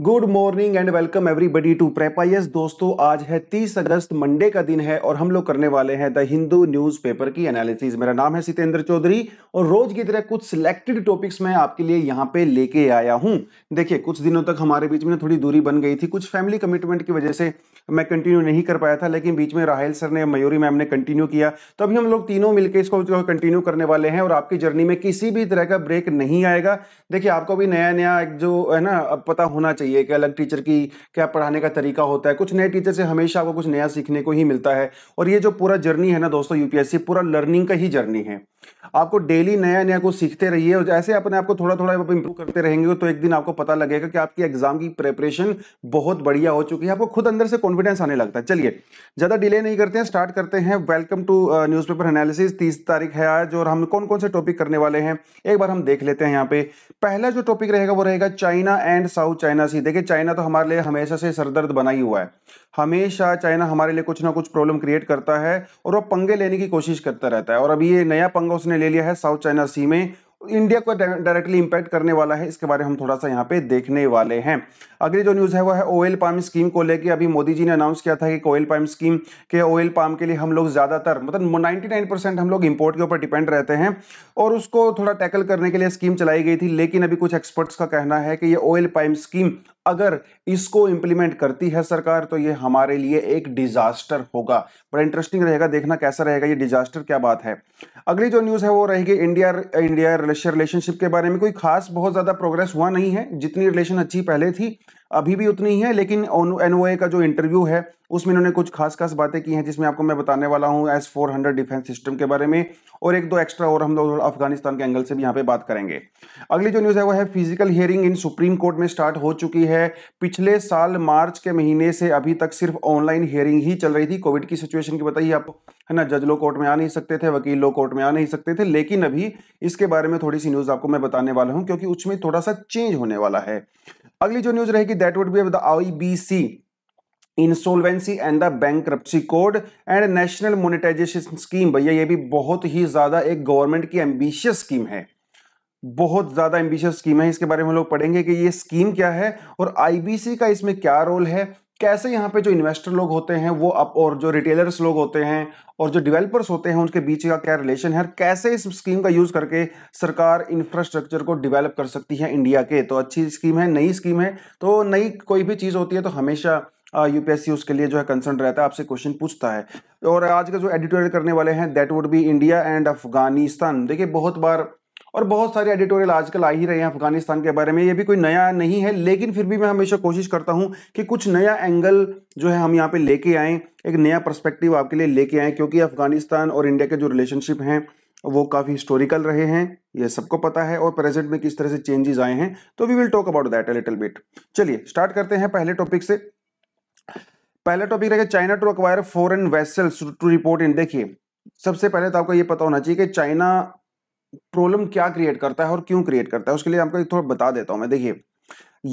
good morning and welcome everybody to प्रेपाइस दोस्तों आज है 30 अगस्त मंडे का दिन है और हम लोग करने वाले हैं द हिंदू न्यूज़पेपर की एनालिसिस मेरा नाम है सितेंद्र चौधरी और रोज की तरह कुछ सिलेक्टेड टॉपिक्स मैं आपके लिए यहां पे लेके आया हूं देखिए कुछ दिनों तक हमारे बीच में थोड़ी दूरी बन गई थी कुछ फैमिली कमिटमेंट की वजह से मैं कंटिन्यू नहीं कर पाया था लेकिन बीच में राहल सर ने मयूरी मैम ने कंटिन्यू किया तो अभी हम लोग तीनों मिलकर इसको कंटिन्यू करने वाले हैं और आपकी जर्नी में किसी भी तरह का ब्रेक नहीं आएगा देखिए आपको भी नया नया जो है ना पता होना चाहिए चाहिए क्या अलग टीचर की क्या पढ़ाने का तरीका होता है कुछ नए टीचर से हमेशा आपको कुछ नया सीखने को ही मिलता है और ये जो पूरा जर्नी है ना दोस्तों यूपीएससी पूरा लर्निंग का ही जर्नी है आपको डेली नया नया कुछ सीखते रहिए और जैसे अपने आपको थोड़ा थोड़ा आप करते रहेंगे तो एक दिन आपको पता लगेगा कि आपकी एग्जाम की प्रेपरेशन बहुत बढ़िया हो चुकी है आपको खुद अंदर से कॉन्फिडेंस आने लगता है चलिए ज़्यादा डिले नहीं करते हैं स्टार्ट करते हैं welcome to newspaper analysis तीस तारीख है आज और हम कौन कौन से टॉपिक करने वाले हैं एक बार हम देख लेते हैं यहाँ पे पहला जो टॉपिक रहेगा वो रहेगा China and South China Sea देखिए चाइना तो हमारे लिए हमेशा से सरदर्द बना ही हुआ है हमेशा चाइना हमारे लिए कुछ ना कुछ प्रॉब्लम क्रिएट करता है और वो पंगे लेने की कोशिश करता रहता है और अभी ये नया पंगा उसने ले लिया है साउथ चाइना सी में इंडिया को डायरेक्टली इंपैक्ट करने वाला है इसके बारे में हम थोड़ा सा यहाँ पे देखने वाले हैं अगली जो न्यूज़ है वो है ऑयल पाम स्कीम को लेकर अभी मोदी जी ने अनाउंस किया था कि ऑयल पाम स्कीम के ऑयल पाम के लिए हम लोग ज़्यादातर मतलब 99 परसेंट हम लोग इम्पोर्ट के ऊपर डिपेंड रहते हैं और उसको थोड़ा टैकल करने के लिए स्कीम चलाई गई थी लेकिन अभी कुछ एक्सपर्ट्स का कहना है कि ये ऑयल पाइम स्कीम अगर इसको इंप्लीमेंट करती है सरकार तो ये हमारे लिए एक डिजास्टर होगा बड़ा इंटरेस्टिंग रहेगा देखना कैसा रहेगा ये डिजास्टर क्या बात है अगली जो न्यूज़ है वो रहेगी इंडिया इंडिया रिलेशनशिप के बारे में कोई खास बहुत ज़्यादा प्रोग्रेस हुआ नहीं है जितनी रिलेशन अच्छी पहले थी अभी भी उतनी ही है लेकिन एन का जो इंटरव्यू है उसमें इन्होंने कुछ खास खास बातें की हैं जिसमें आपको मैं बताने वाला हूँ S four hundred defence system के बारे में और एक दो एक्स्ट्रा और हम लोग अफगानिस्तान के एंगल से भी यहाँ पे बात करेंगे अगली जो न्यूज़ है वो है physical hearing in Supreme Court में स्टार्ट हो चुकी है पिछले साल मार्च के महीने से अभी तक सिर्फ ऑनलाइन हियरिंग ही चल रही थी कोविड की सिचुएशन की बताइए आपको है ना जज लोग कोर्ट में आ नहीं सकते थे वकील लोग कोर्ट में आ नहीं सकते थे लेकिन अभी इसके बारे में थोड़ी सी न्यूज़ आपको मैं बताने वाला हूँ क्योंकि उसमें थोड़ा सा चेंज होने वाला है अगली जो न्यूज रहेगी that would be the I B C insolvency and the bank code and national monetisation scheme भैया ये भी बहुत ही ज्यादा एक गवर्नमेंट की एम्बिशियस स्कीम है बहुत ज़्यादा एम्बिशियस स्कीम है इसके बारे में हम लोग पढ़ेंगे कि ये स्कीम क्या है और आईबीसी का इसमें क्या रोल है कैसे यहाँ पे जो इन्वेस्टर लोग होते हैं वो अप और जो रिटेलर्स लोग होते हैं और जो डेवलपर्स होते हैं उनके बीच का क्या रिलेशन है कैसे इस स्कीम का यूज़ करके सरकार इंफ्रास्ट्रक्चर को डेवलप कर सकती है इंडिया के तो अच्छी स्कीम है नई स्कीम है तो नई कोई भी चीज़ होती है तो हमेशा यूपीएससी उसके लिए जो है कंसर्न रहता है आपसे क्वेश्चन पूछता है और आज का जो एडिटोरियल करने वाले हैं that would be India and Afghanistan देखिए बहुत बार और बहुत सारे एडिटोरियल आजकल आ ही रहे हैं अफगानिस्तान के बारे में ये भी कोई नया नहीं है लेकिन फिर भी मैं हमेशा कोशिश करता हूँ कि कुछ नया एंगल जो है हम यहाँ पे लेके आएँ एक नया परस्पेक्टिव आपके लिए लेके आएँ क्योंकि अफगानिस्तान और इंडिया के जो रिलेशनशिप हैं वो काफ़ी हिस्टोरिकल रहे हैं ये सबको पता है और प्रेजेंट में किस तरह से चेंजेस आए हैं तो we will talk about that a little bit चलिए स्टार्ट करते हैं पहले टॉपिक से पहला टॉपिक रहेगा China to acquire foreign vessels to report in देखिए सबसे पहले तो आपको ये पता होना चाहिए कि चाइना प्रॉब्लम क्या क्रिएट करता है और क्यों क्रिएट करता है उसके लिए आपको थोड़ा बता देता हूँ मैं देखिए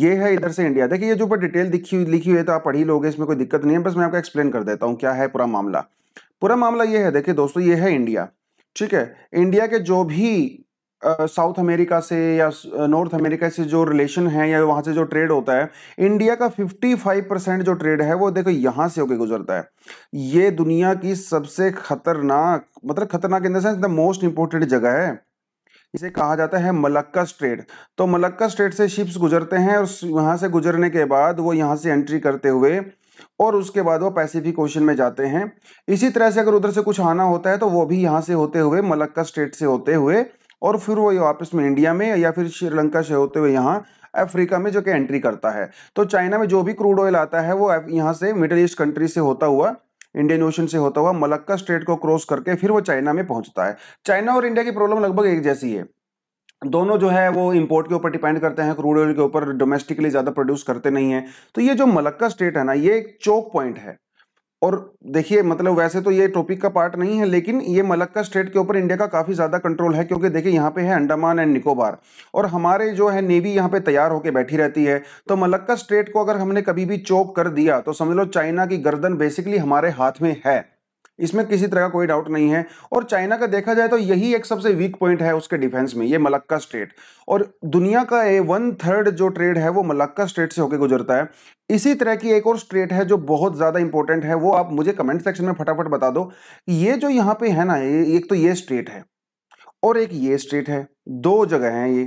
ये है इधर से इंडिया देखिए ये जो ऊपर डिटेल दिखी हुई लिखी हुई है तो आप पढ़ी लोगे इसमें कोई दिक्कत नहीं है बस मैं आपको एक्सप्लेन कर देता हूँ क्या है पूरा मामला पूरा मामला ये है देखिए दोस्तों ये है इंडिया ठीक है इंडिया के जो भी साउथ अमेरिका से या नॉर्थ अमेरिका से जो रिलेशन है या वहाँ से जो ट्रेड होता है इंडिया का 55 परसेंट जो ट्रेड है वो देखो यहाँ से होके गुजरता है ये दुनिया की सबसे खतरनाक मतलब खतरनाक in the sense the most important जगह है इसे कहा जाता है मलक्का स्ट्रेट तो मलक्का स्ट्रेट से शिप्स गुजरते हैं और वहाँ से गुजरने के बाद वो यहाँ से एंट्री करते हुए और उसके बाद वो पैसिफिक ओशन में जाते हैं इसी तरह से अगर उधर से कुछ आना होता है तो वो भी यहाँ से होते हुए मलक्का स्टेट से होते हुए और फिर वो वापस में इंडिया में या फिर श्रीलंका से होते हुए यहाँ अफ्रीका में जो कि एंट्री करता है तो चाइना में जो भी क्रूड ऑयल आता है वो यहाँ से मिडल ईस्ट कंट्री से होता हुआ इंडियन ओशन से होता हुआ मलक्का स्ट्रेट को क्रॉस करके फिर वो चाइना में पहुंचता है चाइना और इंडिया की प्रॉब्लम लगभग एक जैसी है दोनों जो है वो इंपोर्ट के ऊपर डिपेंड करते हैं क्रूड ऑयल के ऊपर डोमेस्टिकली ज़्यादा प्रोड्यूस करते नहीं है तो ये जो मलक्का स्टेट है ना ये एक चौक पॉइंट है और देखिए मतलब वैसे तो ये टॉपिक का पार्ट नहीं है लेकिन ये मलक्का स्टेट के ऊपर इंडिया का काफ़ी ज़्यादा कंट्रोल है क्योंकि देखिए यहाँ पे है अंडमान एंड निकोबार और हमारे जो है नेवी यहाँ पे तैयार होकर बैठी रहती है तो मलक्का स्टेट को अगर हमने कभी भी चोप कर दिया तो समझ लो चाइना की गर्दन बेसिकली हमारे हाथ में है इसमें किसी तरह का कोई डाउट नहीं है और चाइना का देखा जाए तो यही एक सबसे वीक पॉइंट है उसके डिफेंस में ये मलक्का स्टेट और दुनिया का ए वन थर्ड जो ट्रेड है वो मलक्का स्टेट से होकर गुजरता है इसी तरह की एक और स्टेट है जो बहुत ज़्यादा इंपॉर्टेंट है वो आप मुझे कमेंट सेक्शन में फटाफट बता दो ये जो यहाँ पे है ना ये एक तो ये स्टेट है और एक ये स्टेट है दो जगह है ये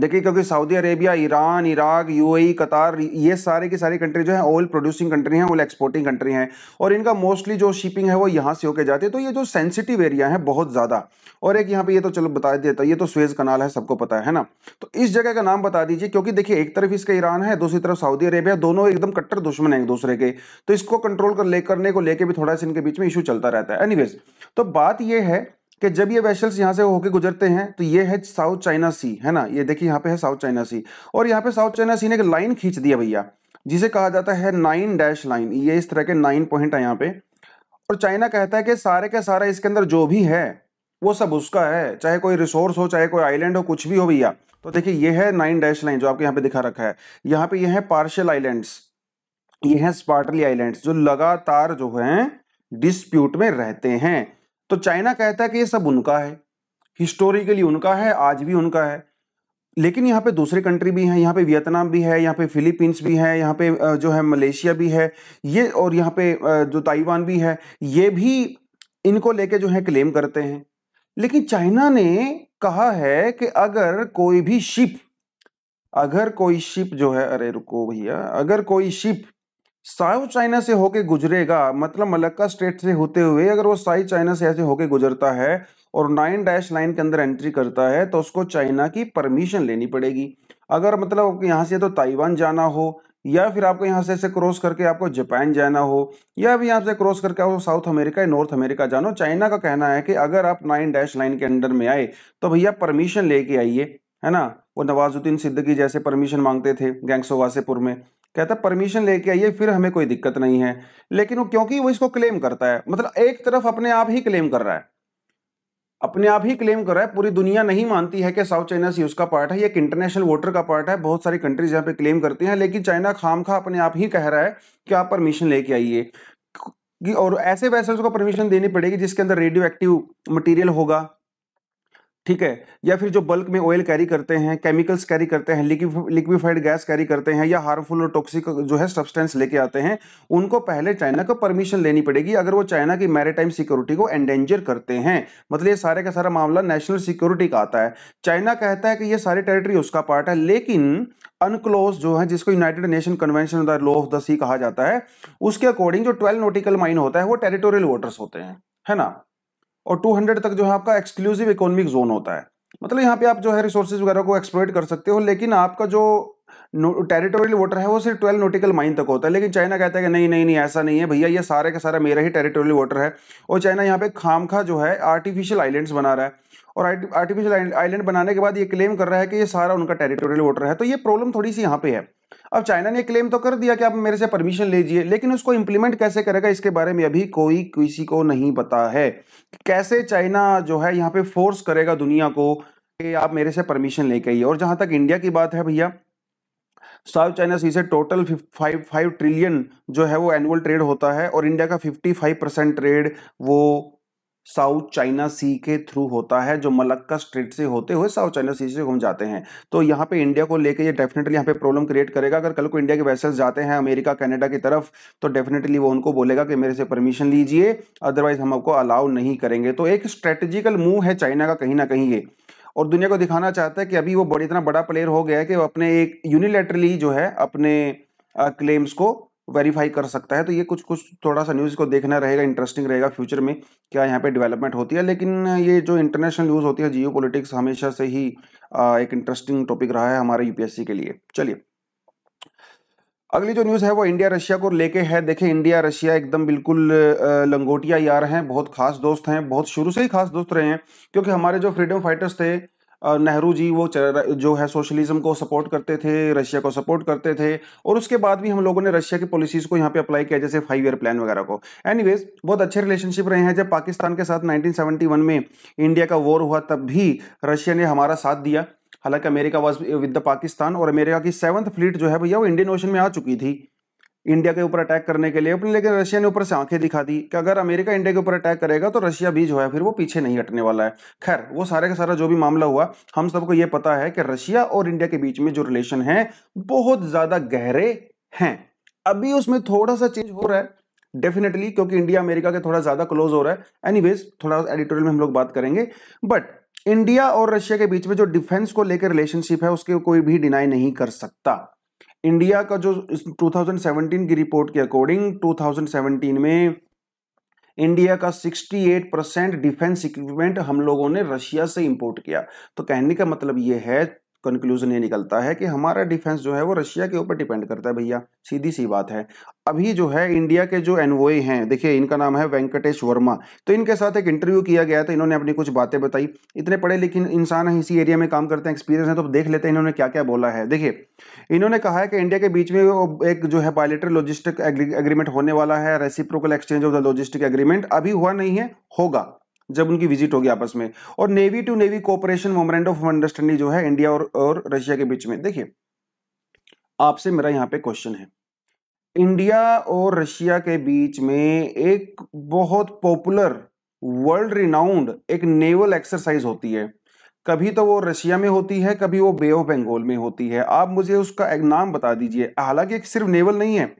देखिए क्योंकि Saudi Arabia Iran Iraq UAE Qatar ये सारे की सारी कंट्री जो है ऑयल प्रोड्यूसिंग कंट्री हैं ऑयल एक्सपोर्टिंग कंट्री हैं और इनका मोस्टली जो शिपिंग है वो यहाँ से होकर जाती है तो ये जो सेंसिटिव एरिया है बहुत ज़्यादा और एक यहाँ पे ये तो चलो बता देता ये तो स्वेज कनाल है सबको पता है ना तो इस जगह का नाम बता दीजिए क्योंकि देखिए एक तरफ इसका ईरान है दूसरी तरफ सऊदी अरेबिया दोनों एकदम कट्टर दुश्मन है एक दूसरे के तो इसको कंट्रोल कर ले करने को लेकर भी थोड़ा सा इनके बीच में इशू चलता रहता है एनीवेज तो बात यह है कि जब ये वेसल्स यहाँ से होके गुजरते हैं तो ये है साउथ चाइना सी है ना ये देखिए यहाँ पे है साउथ चाइना सी और यहाँ पे साउथ चाइना सी ने एक लाइन खींच दिया भैया जिसे कहा जाता है नाइन डैश लाइन ये इस तरह के नाइन पॉइंट है यहाँ पे और चाइना कहता है कि सारे का सारा इसके अंदर जो भी है वो सब उसका है चाहे कोई रिसोर्स हो चाहे कोई आइलैंड हो कुछ भी हो भैया तो देखिए ये है नाइन डैश लाइन जो आपको यहाँ पे दिखा रखा है यहाँ पे ये है पार्शल आइलैंड्स ये है स्पार्टली आइलैंड्स जो लगातार जो हैं डिस्प्यूट में रहते हैं तो चाइना कहता है कि ये सब उनका है हिस्टोरिकली उनका है आज भी उनका है लेकिन यहाँ पे दूसरे कंट्री भी हैं यहाँ पे वियतनाम भी है यहाँ पे फिलीपींस भी है यहाँ पे जो है मलेशिया भी है ये और यहाँ पे जो ताइवान भी है ये भी इनको लेके जो है क्लेम करते हैं लेकिन चाइना ने कहा है कि अगर कोई भी शिप अगर कोई शिप जो है अरे रुको भैया अगर कोई शिप साउथ चाइना से होके गुजरेगा मतलब मलक्का स्टेट से होते हुए अगर वो साई चाइना से ऐसे होके गुजरता है और नाइन डैश लाइन के अंदर एंट्री करता है तो उसको चाइना की परमिशन लेनी पड़ेगी अगर मतलब आपको यहाँ से तो ताइवान जाना हो या फिर आपको यहाँ से ऐसे क्रॉस करके आपको जापान जाना हो या भी यहाँ से क्रॉस करके आपको साउथ अमेरिका या नॉर्थ अमेरिका जानो चाइना का कहना है कि अगर आप नाइन डैश लाइन के अंडर में आए तो भैया परमिशन लेके आइए है ना वो नवाजुद्दीन सिद्दीकी जैसे परमिशन मांगते थे गैंगसोवासेपुर में कहता है परमिशन लेके आइए फिर हमें कोई दिक्कत नहीं है लेकिन वो क्योंकि वो इसको क्लेम करता है मतलब एक तरफ अपने आप ही क्लेम कर रहा है अपने आप ही क्लेम कर रहा है पूरी दुनिया नहीं मानती है कि साउथ चाइना सी उसका पार्ट है ये एक इंटरनेशनल वोटर का पार्ट है बहुत सारी कंट्रीज यहाँ पे क्लेम करती हैं लेकिन चाइना खाम खा अपने आप ही कह रहा है कि आप परमिशन लेके आइए और ऐसे वैसे को परमिशन देनी पड़ेगी जिसके अंदर रेडियो एक्टिव मटीरियल होगा ठीक है या फिर जो बल्क में ऑयल कैरी करते हैं केमिकल्स कैरी करते हैं लिक्विफाइड गैस कैरी करते हैं या हार्मफुल और टॉक्सिक जो है सब्सटेंस लेके आते हैं उनको पहले चाइना को परमिशन लेनी पड़ेगी अगर वो चाइना की मैरिटाइम सिक्योरिटी को एंडेंजर करते हैं मतलब ये सारे का सारा मामला नेशनल सिक्योरिटी का आता है चाइना कहता है कि ये सारी टेरिटरी उसका पार्ट है लेकिन अनक्लोज जो है जिसको United Nation Convention the law of the sea कहा जाता है उसके अकॉर्डिंग जो ट्वेल्व नोटिकल माइन होता है वो टेरिटोरियल वोटर्स होते हैं है ना और 200 तक जो है आपका एक्सक्लूसिव इकोनॉमिक जोन होता है मतलब यहाँ पे आप जो है रिसोर्सेज वगैरह को एक्सप्लोइट कर सकते हो लेकिन आपका जो टेरिटोरियल वाटर है वो सिर्फ ट्वेल्व नोटिकल माइन तक होता है लेकिन चाइना कहता है कि नहीं नहीं नहीं ऐसा नहीं है भैया ये सारे का सारा मेरा ही टेरिटोरियल वाटर है और चाइना यहाँ पे खामखा जो है आर्टिफिशियल आइलैंड्स बना रहा है और आर्टिफिशियल आइलैंड बनाने के बाद ये क्लेम कर रहा है कि ये सारा उनका टेरिटोरियल वाटर है तो ये प्रॉब्लम थोड़ी सी यहाँ पे है अब चाइना ने क्लेम तो कर दिया कि आप मेरे से परमिशन लीजिए लेकिन उसको इम्प्लीमेंट कैसे करेगा इसके बारे में अभी कोई किसी को नहीं पता है कैसे चाइना जो है यहाँ पे फोर्स करेगा दुनिया को कि आप मेरे से परमिशन लेके आइए और जहां तक इंडिया की बात है भैया साउथ चाइना सी से टोटल फाइव फाइव ट्रिलियन जो है वो एनुअल ट्रेड होता है और इंडिया का फिफ्टी फाइव परसेंट ट्रेड वो साउथ चाइना सी के थ्रू होता है जो मलक्का स्ट्रेट से होते हुए साउथ चाइना सी से घूम जाते हैं तो यहाँ पे इंडिया को लेके ये डेफिनेटली यहाँ पे प्रॉब्लम क्रिएट करेगा अगर कल को इंडिया के वैसेज जाते हैं अमेरिका कनाडा की तरफ तो डेफिनेटली वो उनको बोलेगा कि मेरे से परमिशन लीजिए अदरवाइज हम आपको अलाउ नहीं करेंगे तो एक स्ट्रेटेजिकल मूव है चाइना का कहीं ना कहीं ये और दुनिया को दिखाना चाहता है कि अभी वो बड़ी इतना बड़ा प्लेयर हो गया है कि वो अपने एक यूनिलेटरली जो है अपने क्लेम्स को वेरीफाई कर सकता है तो ये कुछ कुछ थोड़ा सा न्यूज़ को देखना रहेगा इंटरेस्टिंग रहेगा फ्यूचर में क्या यहाँ पे डेवलपमेंट होती है लेकिन ये जो इंटरनेशनल न्यूज़ होती है जियो पॉलिटिक्स हमेशा से ही एक इंटरेस्टिंग टॉपिक रहा है हमारे यूपीएससी के लिए चलिए अगली जो न्यूज़ है वो इंडिया रशिया को लेके है देखें इंडिया रशिया एकदम बिल्कुल लंगोटिया यार हैं बहुत खास दोस्त हैं बहुत शुरू से ही खास दोस्त रहे हैं क्योंकि हमारे जो फ्रीडम फाइटर्स थे नेहरू जी वो जो है सोशलिज्म को सपोर्ट करते थे रशिया को सपोर्ट करते थे और उसके बाद भी हम लोगों ने रशिया की पॉलिसीज़ को यहाँ पे अप्लाई किया जैसे फाइव ईयर प्लान वगैरह को एनीवेज बहुत अच्छे रिलेशनशिप रहे हैं जब पाकिस्तान के साथ 1971 में इंडिया का वॉर हुआ तब भी रशिया ने हमारा साथ दिया हालांकि America was with the Pakistan और अमेरिका की सेवन्थ फ्लीट जो है भैया वो इंडियन ओशन में आ चुकी थी इंडिया के ऊपर अटैक करने के लिए लेकिन रशिया ने ऊपर से आंखें दिखा दी कि अगर अमेरिका इंडिया के ऊपर अटैक करेगा तो रशिया भी जो है फिर वो पीछे नहीं हटने वाला है खैर वो सारे का सारा जो भी मामला हुआ हम सबको ये पता है कि रशिया और इंडिया के बीच में जो रिलेशन है बहुत ज्यादा गहरे हैं अभी उसमें थोड़ा सा चेंज हो रहा है डेफिनेटली क्योंकि इंडिया अमेरिका के थोड़ा ज्यादा क्लोज हो रहा है एनी थोड़ा एडिटोरियल में हम लोग बात करेंगे बट इंडिया और रशिया के बीच में जो डिफेंस को लेकर रिलेशनशिप है उसके कोई भी डिनाई नहीं कर सकता इंडिया का जो इस 2017 की रिपोर्ट के अकॉर्डिंग 2017 में इंडिया का 68 परसेंट डिफेंस इक्विपमेंट हम लोगों ने रशिया से इंपोर्ट किया तो कहने का मतलब यह है कंक्लूजन ये निकलता है कि हमारा डिफेंस जो है वो रशिया के ऊपर डिपेंड करता है भैया सीधी सी बात है अभी जो है इंडिया के जो एनवोए हैं देखिए इनका नाम है वेंकटेश वर्मा तो इनके साथ एक इंटरव्यू किया गया तो इन्होंने अपनी कुछ बातें बताई इतने पढ़े लिखे इंसान हैं इसी एरिया में काम करते हैं एक्सपीरियंस है तो देख लेते हैं इन्होंने क्या क्या बोला है देखिए इन्होंने कहा है कि इंडिया के बीच में एक जो है बायोलेटर लॉजिस्टिक एग्रीमेंट होने वाला है reciprocal exchange of the logistic agreement अभी हुआ नहीं है होगा जब उनकी विजिट होगी आपस में और navy to navy cooperation memorandum of understanding जो है इंडिया और, और रशिया के बीच में देखिए आपसे मेरा यहाँ पे क्वेश्चन है इंडिया और रशिया के बीच में एक बहुत पॉपुलर वर्ल्ड रिनाउंड एक नेवल एक्सरसाइज होती है कभी तो वो रशिया में होती है कभी वो बे ऑफ बंगाल में होती है आप मुझे उसका एक नाम बता दीजिए हालांकि सिर्फ नेवल नहीं है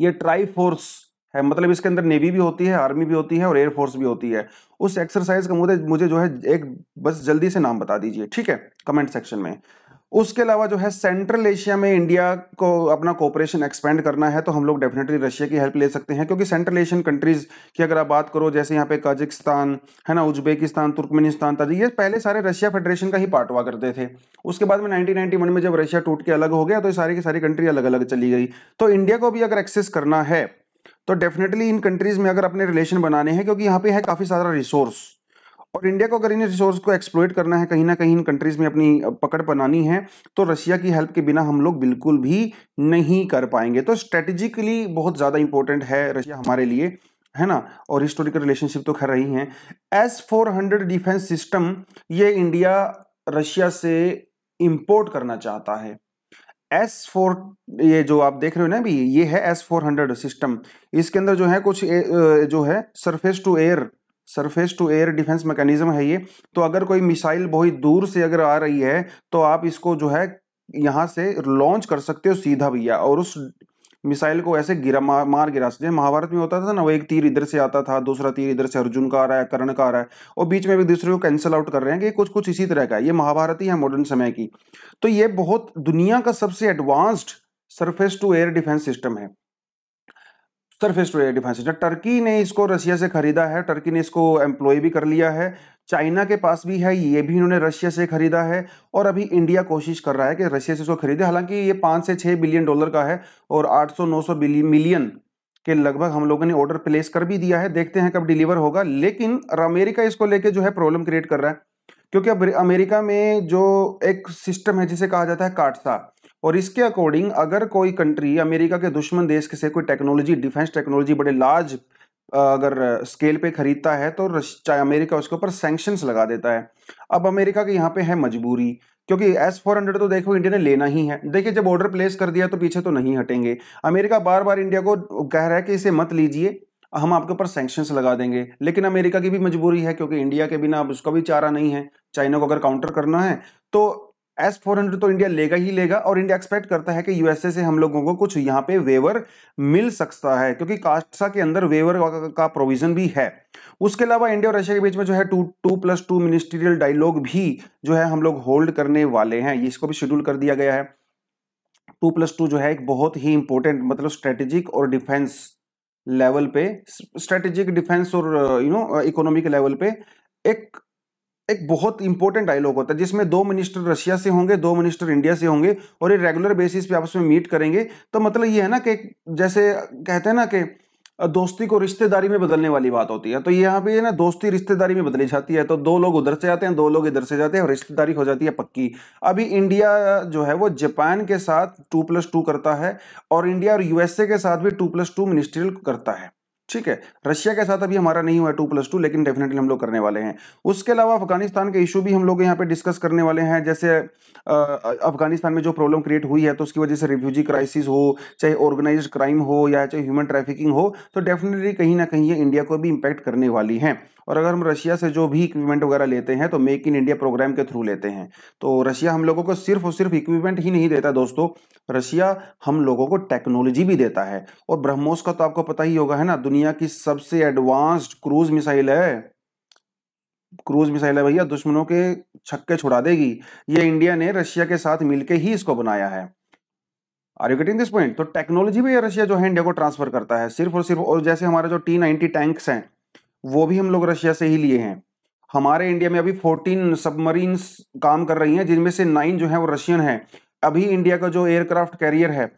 ये ट्राई फोर्स है मतलब इसके अंदर नेवी भी होती है आर्मी भी होती है और एयरफोर्स भी होती है उस एक्सरसाइज का मुझे मुझे जो है एक बस जल्दी से नाम बता दीजिए ठीक है कमेंट सेक्शन में उसके अलावा जो है सेंट्रल एशिया में इंडिया को अपना कोऑपरेशन एक्सपेंड करना है तो हम लोग डेफिनेटली रशिया की हेल्प ले सकते हैं क्योंकि सेंट्रल एशियन कंट्रीज़ की अगर आप बात करो जैसे यहाँ पे कजिकस्तान है ना उज्बेकिस्तान तुर्कमेनिस्तान ताजी ये पहले सारे रशिया फेडरेशन का ही पार्ट हुआ करते थे उसके बाद में नाइनटीन में जब रशिया टूट के अलग हो गया तो सारी की सारी कंट्री अलग अलग चली गई तो इंडिया को भी अगर एक्सेस करना है तो डेफिनेटली इन कंट्रीज़ में अगर अपने रिलेशन बनाने हैं क्योंकि यहाँ पे है काफ़ी सारा रिसोर्स और इंडिया को अगर इन रिसोर्स को एक्सप्लोइट करना है कहीं ना कहीं इन कंट्रीज़ में अपनी पकड़ बनानी है तो रशिया की हेल्प के बिना हम लोग बिल्कुल भी नहीं कर पाएंगे तो स्ट्रेटेजिकली बहुत ज़्यादा इंपॉर्टेंट है रशिया हमारे लिए है ना और हिस्टोरिकल रिलेशनशिप तो खैर रही हैं S four hundred defence system ये इंडिया रशिया से इम्पोर्ट करना चाहता है एस फोर ये जो आप देख रहे हो ना भी ये है एस फोर हंड्रेड सिस्टम इसके अंदर जो है कुछ ए, जो है surface to air surface to air defence mechanism है ये तो अगर कोई मिसाइल बहुत दूर से अगर आ रही है तो आप इसको जो है यहाँ से लॉन्च कर सकते हो सीधा भैया और उस मिसाइल को ऐसे गिरा मार, मार गिरा जैसे महाभारत में होता था ना वो एक तीर इधर से आता था दूसरा तीर इधर से अर्जुन का आ रहा है कर्ण का आ रहा है और बीच में भी दूसरे को कैंसिल आउट कर रहे हैं कि कुछ कुछ इसी तरह का ये महाभारत ही है मॉडर्न समय की तो ये बहुत दुनिया का सबसे advanced surface to air defence system है surface to air defence system Turkey ने इसको रशिया से खरीदा है टर्की ने इसको एम्प्लॉय भी कर लिया है चाइना के पास भी है ये भी इन्होंने रशिया से खरीदा है और अभी इंडिया कोशिश कर रहा है कि रशिया से इसको खरीदे हालांकि ये पाँच से छः बिलियन डॉलर का है और आठ सौ सौ बिलियन मिलियन के लगभग हम लोगों ने ऑर्डर प्लेस कर भी दिया है देखते हैं कब डिलीवर होगा लेकिन अमेरिका इसको लेके जो है प्रॉब्लम क्रिएट कर रहा है क्योंकि अब अमेरिका में जो एक सिस्टम है जिसे कहा जाता है काटसा और इसके अकॉर्डिंग अगर कोई कंट्री अमेरिका के दुश्मन देश के से कोई टेक्नोलॉजी डिफेंस टेक्नोलॉजी बड़े लार्ज अगर स्केल पे खरीदता है तो अमेरिका उसके ऊपर सेंक्शंस लगा देता है अब अमेरिका की यहाँ पे है मजबूरी क्योंकि एस फोर हंड्रेड तो देखो इंडिया ने लेना ही है देखिए जब ऑर्डर प्लेस कर दिया तो पीछे तो नहीं हटेंगे अमेरिका बार बार इंडिया को कह रहा है कि इसे मत लीजिए हम आपके ऊपर सेंक्शंस लगा देंगे लेकिन अमेरिका की भी मजबूरी है क्योंकि इंडिया के बिना अब उसका भी चारा नहीं है चाइना को अगर काउंटर करना है तो एस फोर हंड्रेड तो इंडिया लेगा ही लेगा और इंडिया एक्सपेक्ट करता है कि यूएसए से हम लोगों को कुछ यहाँ पे वेवर मिल सकता है क्योंकि कास्टा के अंदर वेवर का प्रोविजन भी है उसके अलावा इंडिया और रशिया के बीच में जो है two two plus two ministerial dialogue भी जो है हम लोग होल्ड करने वाले हैं इसको भी शेड्यूल कर दिया गया है टू प्लस टू जो है एक बहुत ही इंपॉर्टेंट मतलब स्ट्रेटेजिक और डिफेंस लेवल पे स्ट्रेटेजिक डिफेंस और यू नो इकोनॉमिक लेवल पे एक एक बहुत इंपॉर्टेंट डायलॉग होता है जिसमें दो मिनिस्टर रशिया से होंगे दो मिनिस्टर इंडिया से होंगे और ये रेगुलर बेसिस पे आपस में मीट करेंगे तो मतलब ये है ना कि जैसे कहते हैं ना कि दोस्ती को रिश्तेदारी में बदलने वाली बात होती है तो यहाँ पे ना दोस्ती रिश्तेदारी में बदली जाती है तो दो लोग उधर से जाते हैं दो लोग इधर से जाते हैं और रिश्तेदारी हो जाती है पक्की अभी इंडिया जो है वो जापान के साथ टू प्लस टू करता है और इंडिया और यूएसए के साथ भी टू प्लस टू मिनिस्ट्रियल करता है ठीक है रशिया के साथ अभी हमारा नहीं हुआ टू प्लस टू लेकिन डेफिनेटली हम लोग करने वाले हैं उसके अलावा अफगानिस्तान के इशू भी हम लोग यहाँ पे डिस्कस करने वाले हैं जैसे अफगानिस्तान में जो प्रॉब्लम क्रिएट हुई है तो उसकी वजह से रिफ्यूजी क्राइसिस हो चाहे ऑर्गेनाइज क्राइम हो या चाहे ह्यूमन ट्रैफिकिंग हो तो डेफिनेटली कहीं ना कहीं ये इंडिया को भी इम्पैक्ट करने वाली है और अगर हम रशिया से जो भी इक्विपमेंट वगैरह लेते हैं तो मेक इन इंडिया प्रोग्राम के थ्रू लेते हैं तो रशिया हम लोगों को सिर्फ और सिर्फ इक्विपमेंट ही नहीं देता दोस्तों रशिया हम लोगों को टेक्नोलॉजी भी देता है और ब्रह्मोस का तो आपको पता ही होगा है ना दुनिया की सबसे एडवांस्ड क्रूज मिसाइल है क्रूज मिसाइल है भैया दुश्मनों के छक्के छुड़ा देगी ये इंडिया ने रशिया के साथ मिलकर ही इसको बनाया है are you getting this point तो टेक्नोलॉजी भी रशिया जो है इंडिया को ट्रांसफर करता है सिर्फ और सिर्फ और जैसे हमारे जो टी नाइनटी टैंक्स हैं वो भी हम लोग रशिया से ही लिए हैं हमारे इंडिया में अभी फोर्टीन सबमरीन काम कर रही हैं जिनमें से नाइन जो है वो रशियन है अभी इंडिया का जो एयरक्राफ्ट कैरियर है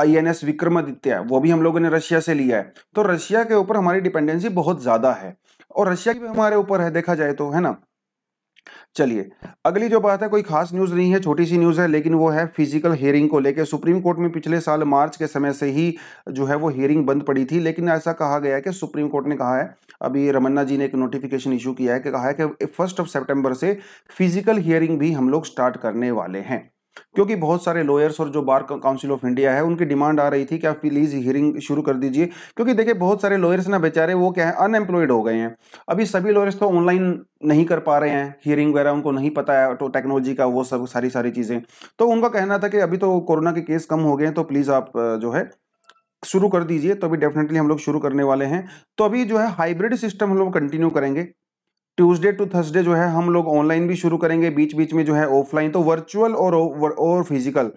आई एन एस विक्रमादित्य वो भी हम लोगों ने रशिया से लिया है तो रशिया के ऊपर हमारी डिपेंडेंसी बहुत ज़्यादा है और रशिया की भी हमारे ऊपर है देखा जाए तो है ना चलिए अगली जो बात है कोई खास न्यूज़ नहीं है छोटी सी न्यूज़ है लेकिन वो है फिजिकल हियरिंग को लेकर सुप्रीम कोर्ट में पिछले साल मार्च के समय से ही जो है वो हियरिंग बंद पड़ी थी लेकिन ऐसा कहा गया है कि सुप्रीम कोर्ट ने कहा है अभी रमन्ना जी ने एक नोटिफिकेशन इशू किया है कि कहा है कि फर्स्ट ऑफ सेप्टेम्बर से फिजिकल हियरिंग भी हम लोग स्टार्ट करने वाले हैं क्योंकि बहुत सारे लॉयर्स और जो बार काउंसिल ऑफ इंडिया है उनकी डिमांड आ रही थी कि आप प्लीज़ हियरिंग शुरू कर दीजिए क्योंकि देखिए बहुत सारे लॉयर्स ना बेचारे वो क्या है अनएम्प्लॉयड हो गए हैं अभी सभी लॉयर्स तो ऑनलाइन नहीं कर पा रहे हैं हियरिंग वगैरह उनको नहीं पता है तो टेक्नोलॉजी का वो सब सारी सारी चीज़ें तो उनका कहना था कि अभी तो कोरोना के केस कम हो गए हैं तो प्लीज़ आप जो है शुरू कर दीजिए तो अभी डेफिनेटली हम लोग शुरू करने वाले हैं तो अभी जो है हाइब्रिड सिस्टम हम लोग कंटिन्यू करेंगे ट्यूसडे टू थर्सडे जो है हम लोग ऑनलाइन भी शुरू करेंगे बीच बीच में जो है ऑफलाइन तो वर्चुअल और और फिजिकल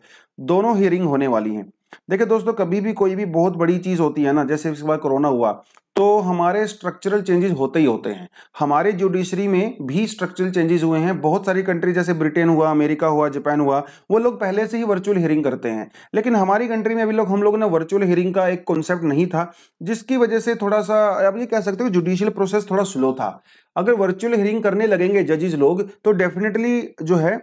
दोनों हियरिंग होने वाली हैं देखिए दोस्तों कभी भी कोई भी बहुत बड़ी चीज़ होती है ना जैसे इस बार कोरोना हुआ तो हमारे स्ट्रक्चरल चेंजेस होते ही होते हैं हमारे जुडिशरी में भी स्ट्रक्चरल चेंजेस हुए हैं बहुत सारी कंट्री जैसे ब्रिटेन हुआ अमेरिका हुआ जापान हुआ वो लोग पहले से ही वर्चुअल हियरिंग करते हैं लेकिन हमारी कंट्री में अभी लोग हम लोग ने वर्चुअल हियरिंग का एक कॉन्सेप्ट नहीं था जिसकी वजह से थोड़ा सा आप ये कह सकते हो जुडिशियल प्रोसेस थोड़ा स्लो था अगर वर्चुअल हियरिंग करने लगेंगे जजेज लोग तो डेफिनेटली जो है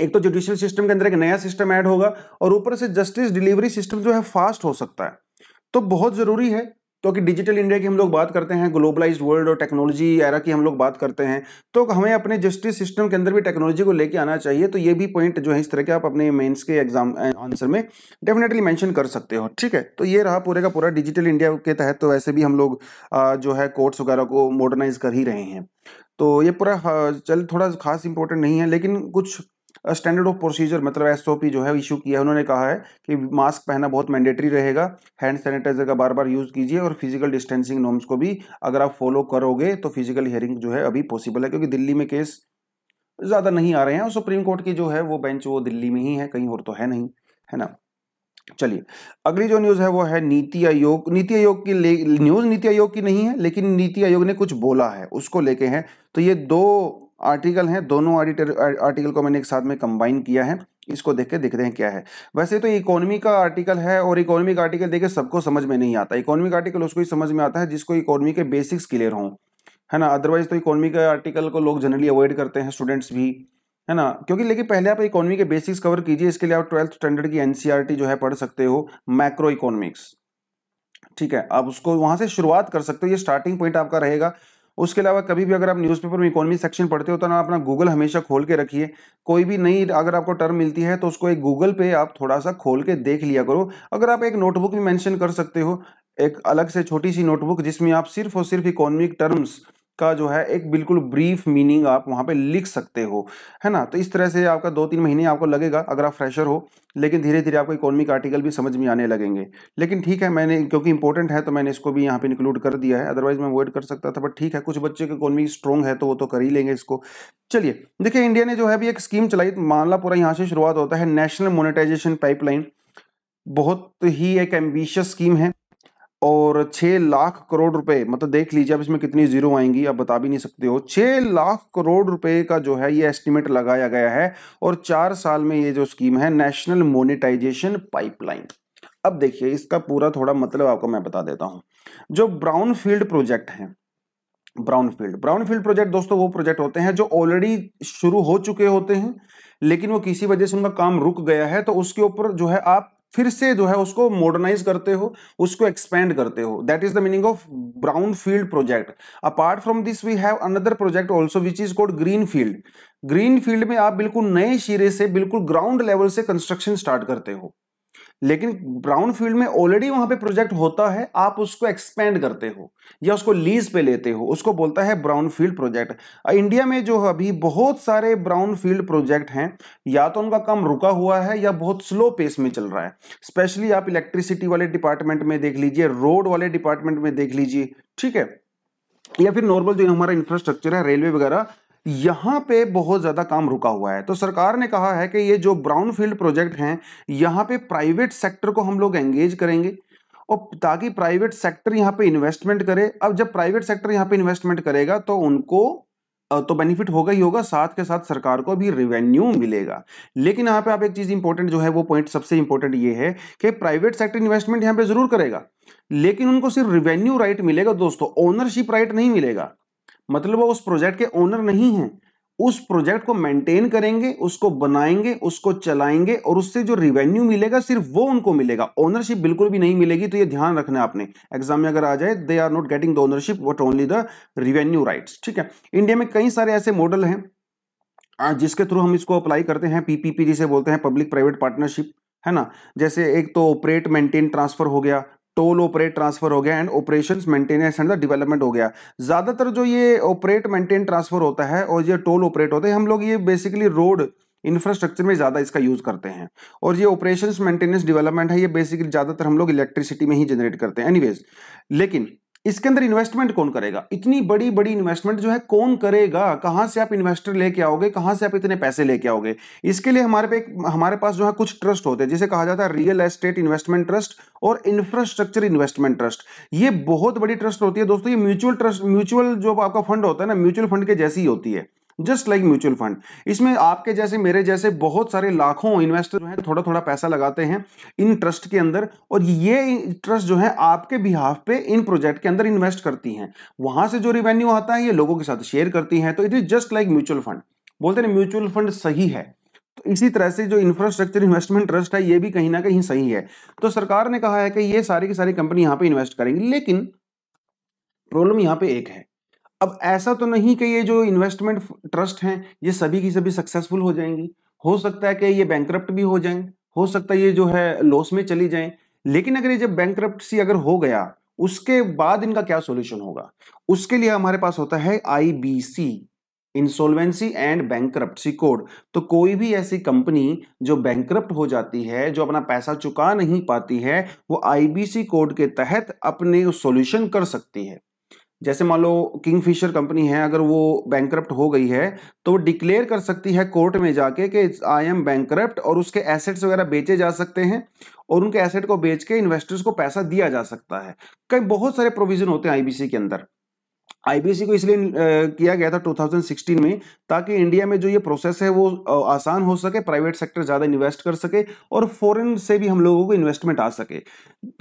एक तो जुडिशियल सिस्टम के अंदर एक नया सिस्टम ऐड होगा और ऊपर से जस्टिस डिलीवरी सिस्टम जो है फास्ट हो सकता है तो बहुत ज़रूरी है क्योंकि तो डिजिटल इंडिया की हम लोग बात करते हैं ग्लोबलाइज्ड वर्ल्ड और टेक्नोलॉजी एरा की हम लोग बात करते हैं तो हमें अपने जस्टिस सिस्टम के अंदर भी टेक्नोलॉजी को लेके आना चाहिए तो ये भी पॉइंट जो है इस तरह के आप अपने मेंस के एग्जाम आंसर में डेफिनेटली मेंशन कर सकते हो ठीक है तो ये रहा पूरे का पूरा डिजिटल इंडिया के तहत तो वैसे भी हम लोग जो है कोर्ट्स वगैरह को मॉडर्नाइज कर ही रहे हैं तो ये पूरा हाँ, चल थोड़ा खास इंपॉर्टेंट नहीं है लेकिन कुछ स्टैंडर्ड ऑफ प्रोसीजर मतलब एस जो है इशू किया है उन्होंने कहा है कि मास्क पहना बहुत मैंडेटरी रहेगा हैंड सैनिटाइजर का बार बार यूज़ कीजिए और फिजिकल डिस्टेंसिंग नॉर्म्स को भी अगर आप फॉलो करोगे तो फिजिकल हियरिंग जो है अभी पॉसिबल है क्योंकि दिल्ली में केस ज़्यादा नहीं आ रहे हैं और सुप्रीम कोर्ट की जो है वो बेंच वो दिल्ली में ही है कहीं और तो है नहीं है ना चलिए अगली जो न्यूज़ है वो है नीति आयोग नीति आयोग की न्यूज़ नीति आयोग की नहीं है लेकिन नीति आयोग ने कुछ बोला है उसको लेके हैं तो ये दो आर्टिकल हैं दोनों ऑडिटर आर्टिकल को मैंने एक साथ में कंबाइन किया है इसको देख के देखते हैं क्या है वैसे तो इकोनॉमी का आर्टिकल है और इकोनॉमी का आर्टिकल देखे सबको समझ में नहीं आता इकोनॉमी का आर्टिकल उसको ही समझ में आता है जिसको इकोनॉमी के बेसिक्स क्लियर हों है ना अदरवाइज तो इकोनॉमी का आर्टिकल को लोग जनरली अवॉइड करते हैं स्टूडेंट्स भी है ना क्योंकि लेकिन पहले आप इकोनॉमी के बेसिक्स कवर कीजिए इसके लिए आप ट्वेल्थ स्टैंडर्ड की एनसीईआरटी e जो है पढ़ सकते हो मैक्रो इकोनॉमिक्स ठीक है आप उसको वहां से शुरुआत कर सकते हो ये स्टार्टिंग पॉइंट आपका रहेगा उसके अलावा कभी भी अगर आप न्यूज़पेपर में इकोनॉमी सेक्शन पढ़ते हो तो ना अपना गूगल हमेशा खोल के रखिए कोई भी नई अगर आपको टर्म मिलती है तो उसको एक गूगल पे आप थोड़ा सा खोल के देख लिया करो अगर आप एक नोटबुक भी मेंशन कर सकते हो एक अलग से छोटी सी नोटबुक जिसमें आप सिर्फ और सिर्फ इकोनॉमिक टर्म्स का जो है एक बिल्कुल ब्रीफ मीनिंग आप वहाँ पे लिख सकते हो है ना तो इस तरह से आपका दो तीन महीने आपको लगेगा अगर आप फ्रेशर हो लेकिन धीरे धीरे आपको इकोनॉमिक आर्टिकल भी समझ में आने लगेंगे लेकिन ठीक है मैंने क्योंकि इंपॉर्टेंट है तो मैंने इसको भी यहाँ पे इंक्लूड कर दिया है अदरवाइज मैं अवॉइड कर सकता था बट ठीक है कुछ बच्चे की इकोनॉमी स्ट्रॉन्ग है तो वो तो कर ही लेंगे इसको चलिए देखिए इंडिया ने जो है अभी एक स्कीम चलाई मामला पूरा यहाँ से शुरुआत होता है नेशनल मोनिटाइजेशन पाइपलाइन बहुत ही एक एम्बिशियस स्कीम है और छः लाख करोड़ रुपए मतलब देख लीजिए अब इसमें कितनी जीरो आएंगी आप बता भी नहीं सकते हो छः लाख करोड़ रुपए का जो है ये एस्टिमेट लगाया गया है और चार साल में ये जो स्कीम है नेशनल मोनेटाइजेशन पाइपलाइन अब देखिए इसका पूरा थोड़ा मतलब आपको मैं बता देता हूँ जो ब्राउन फील्ड प्रोजेक्ट हैं brown field brown field project दोस्तों वो प्रोजेक्ट होते हैं जो ऑलरेडी शुरू हो चुके होते हैं लेकिन वो किसी वजह से उनका काम रुक गया है तो उसके ऊपर जो है आप फिर से जो है उसको मॉडर्नाइज करते हो उसको एक्सपेंड करते हो that is the meaning of brown field project apart from this we have another project also which is called green field green field में आप बिल्कुल नए शीरे से बिल्कुल ग्राउंड लेवल से कंस्ट्रक्शन स्टार्ट करते हो लेकिन ब्राउन फील्ड में ऑलरेडी वहां पे प्रोजेक्ट होता है आप उसको एक्सपेंड करते हो या उसको लीज पे लेते हो उसको बोलता है ब्राउन फील्ड प्रोजेक्ट इंडिया में जो अभी बहुत सारे ब्राउन फील्ड प्रोजेक्ट हैं या तो उनका काम रुका हुआ है या बहुत स्लो पेस में चल रहा है स्पेशली आप इलेक्ट्रिसिटी वाले डिपार्टमेंट में देख लीजिए रोड वाले डिपार्टमेंट में देख लीजिए ठीक है या फिर नॉर्मल जो हमारा इंफ्रास्ट्रक्चर है रेलवे वगैरह यहाँ पे बहुत ज़्यादा काम रुका हुआ है तो सरकार ने कहा है कि ये जो ब्राउन फील्ड प्रोजेक्ट हैं यहाँ पे प्राइवेट सेक्टर को हम लोग एंगेज करेंगे और ताकि प्राइवेट सेक्टर यहाँ पे इन्वेस्टमेंट करे अब जब प्राइवेट सेक्टर यहाँ पे इन्वेस्टमेंट करेगा तो उनको तो बेनिफिट होगा ही होगा साथ के साथ सरकार को भी रिवेन्यू मिलेगा लेकिन यहाँ पे आप एक चीज़ इंपॉर्टेंट जो है वो पॉइंट सबसे इंपॉर्टेंट ये है कि प्राइवेट सेक्टर इन्वेस्टमेंट यहाँ पे जरूर करेगा लेकिन उनको सिर्फ रिवेन्यू राइट मिलेगा दोस्तों ओनरशिप राइट नहीं मिलेगा मतलब वो उस प्रोजेक्ट के ओनर नहीं हैं उस प्रोजेक्ट को मेंटेन करेंगे उसको बनाएंगे उसको चलाएंगे और उससे जो रिवेन्यू मिलेगा सिर्फ वो उनको मिलेगा ओनरशिप बिल्कुल भी नहीं मिलेगी तो ये ध्यान रखना आपने एग्जाम में अगर आ जाए they are not getting the ownership what only the revenue rights ठीक है इंडिया में कई सारे ऐसे मॉडल हैं जिसके थ्रू हम इसको अप्लाई करते हैं पीपीपी जिसे बोलते हैं पब्लिक प्राइवेट पार्टनरशिप है ना जैसे एक तो ऑपरेट मेंटेन ट्रांसफर हो गया टोल ऑपरेट ट्रांसफर हो गया and operation maintenance and the development हो गया ज़्यादातर जो ये ऑपरेट मेंटेन ट्रांसफर होता है और ये टोल ऑपरेट होते हैं हम लोग ये बेसिकली रोड इंफ्रास्ट्रक्चर में ज़्यादा इसका यूज़ करते हैं और ये ऑपरेशन मेंटेनेंस डेवलपमेंट है ये बेसिकली ज़्यादातर हम लोग इलेक्ट्रिसिटी में ही जनरेट करते हैं एनीवेज लेकिन इसके अंदर इन्वेस्टमेंट कौन करेगा इतनी बड़ी बड़ी इन्वेस्टमेंट जो है कौन करेगा कहां से आप इन्वेस्टर लेके आओगे कहां से आप इतने पैसे लेके आओगे इसके लिए हमारे पे हमारे पास जो है कुछ ट्रस्ट होते हैं जिसे कहा जाता है रियल एस्टेट इन्वेस्टमेंट ट्रस्ट और इंफ्रास्ट्रक्चर इन्वेस्टमेंट ट्रस्ट ये बहुत बड़ी ट्रस्ट होती है दोस्तों ये म्यूचुअल ट्रस्ट म्यूचुअल जो आपका फंड होता है ना म्यूचुअल फंड के जैसी ही होती है जस्ट लाइक म्यूचुअल फंड इसमें आपके जैसे मेरे जैसे बहुत सारे लाखों इन्वेस्टर जो है थोड़ा थोड़ा पैसा लगाते हैं इन ट्रस्ट के अंदर और ये ट्रस्ट जो है आपके बिहाफ पे इन प्रोजेक्ट के अंदर इन्वेस्ट करती हैं वहां से जो रिवेन्यू आता है ये लोगों के साथ शेयर करती हैं तो it is just like mutual fund बोलते हैं म्यूचुअल फंड सही है तो इसी तरह से जो इंफ्रास्ट्रक्चर इन्वेस्टमेंट ट्रस्ट है ये भी कहीं ना कहीं सही है तो सरकार ने कहा है कि ये सारी की सारी कंपनी यहाँ पे इन्वेस्ट करेंगी लेकिन प्रॉब्लम यहाँ पे एक है अब ऐसा तो नहीं कि ये जो इन्वेस्टमेंट ट्रस्ट हैं ये सभी की सभी सक्सेसफुल हो जाएंगी हो सकता है कि ये बैंक भी हो जाएं हो सकता है ये जो है लॉस में चली जाएं लेकिन अगर ये जब बैंक अगर हो गया उसके बाद इनका क्या सोल्यूशन होगा उसके लिए हमारे पास होता है IBC insolvency and bank code तो कोई भी ऐसी कंपनी जो बैंक हो जाती है जो अपना पैसा चुका नहीं पाती है वो आईबीसी कोड के तहत अपने सॉल्यूशन कर सकती है जैसे मान लो किंग फिशर कंपनी है अगर वो बैंक हो गई है तो वो डिक्लेयर कर सकती है कोर्ट में जाके कि आई एम बैंक्रप्ट और उसके एसेट्स वगैरह बेचे जा सकते हैं और उनके एसेट को बेच के इन्वेस्टर्स को पैसा दिया जा सकता है कई बहुत सारे प्रोविजन होते हैं आईबीसी के अंदर आईबीसी को इसलिए किया गया था 2016 में ताकि इंडिया में जो ये प्रोसेस है वो आसान हो सके प्राइवेट सेक्टर ज़्यादा इन्वेस्ट कर सके और फॉरेन से भी हम लोगों को इन्वेस्टमेंट आ सके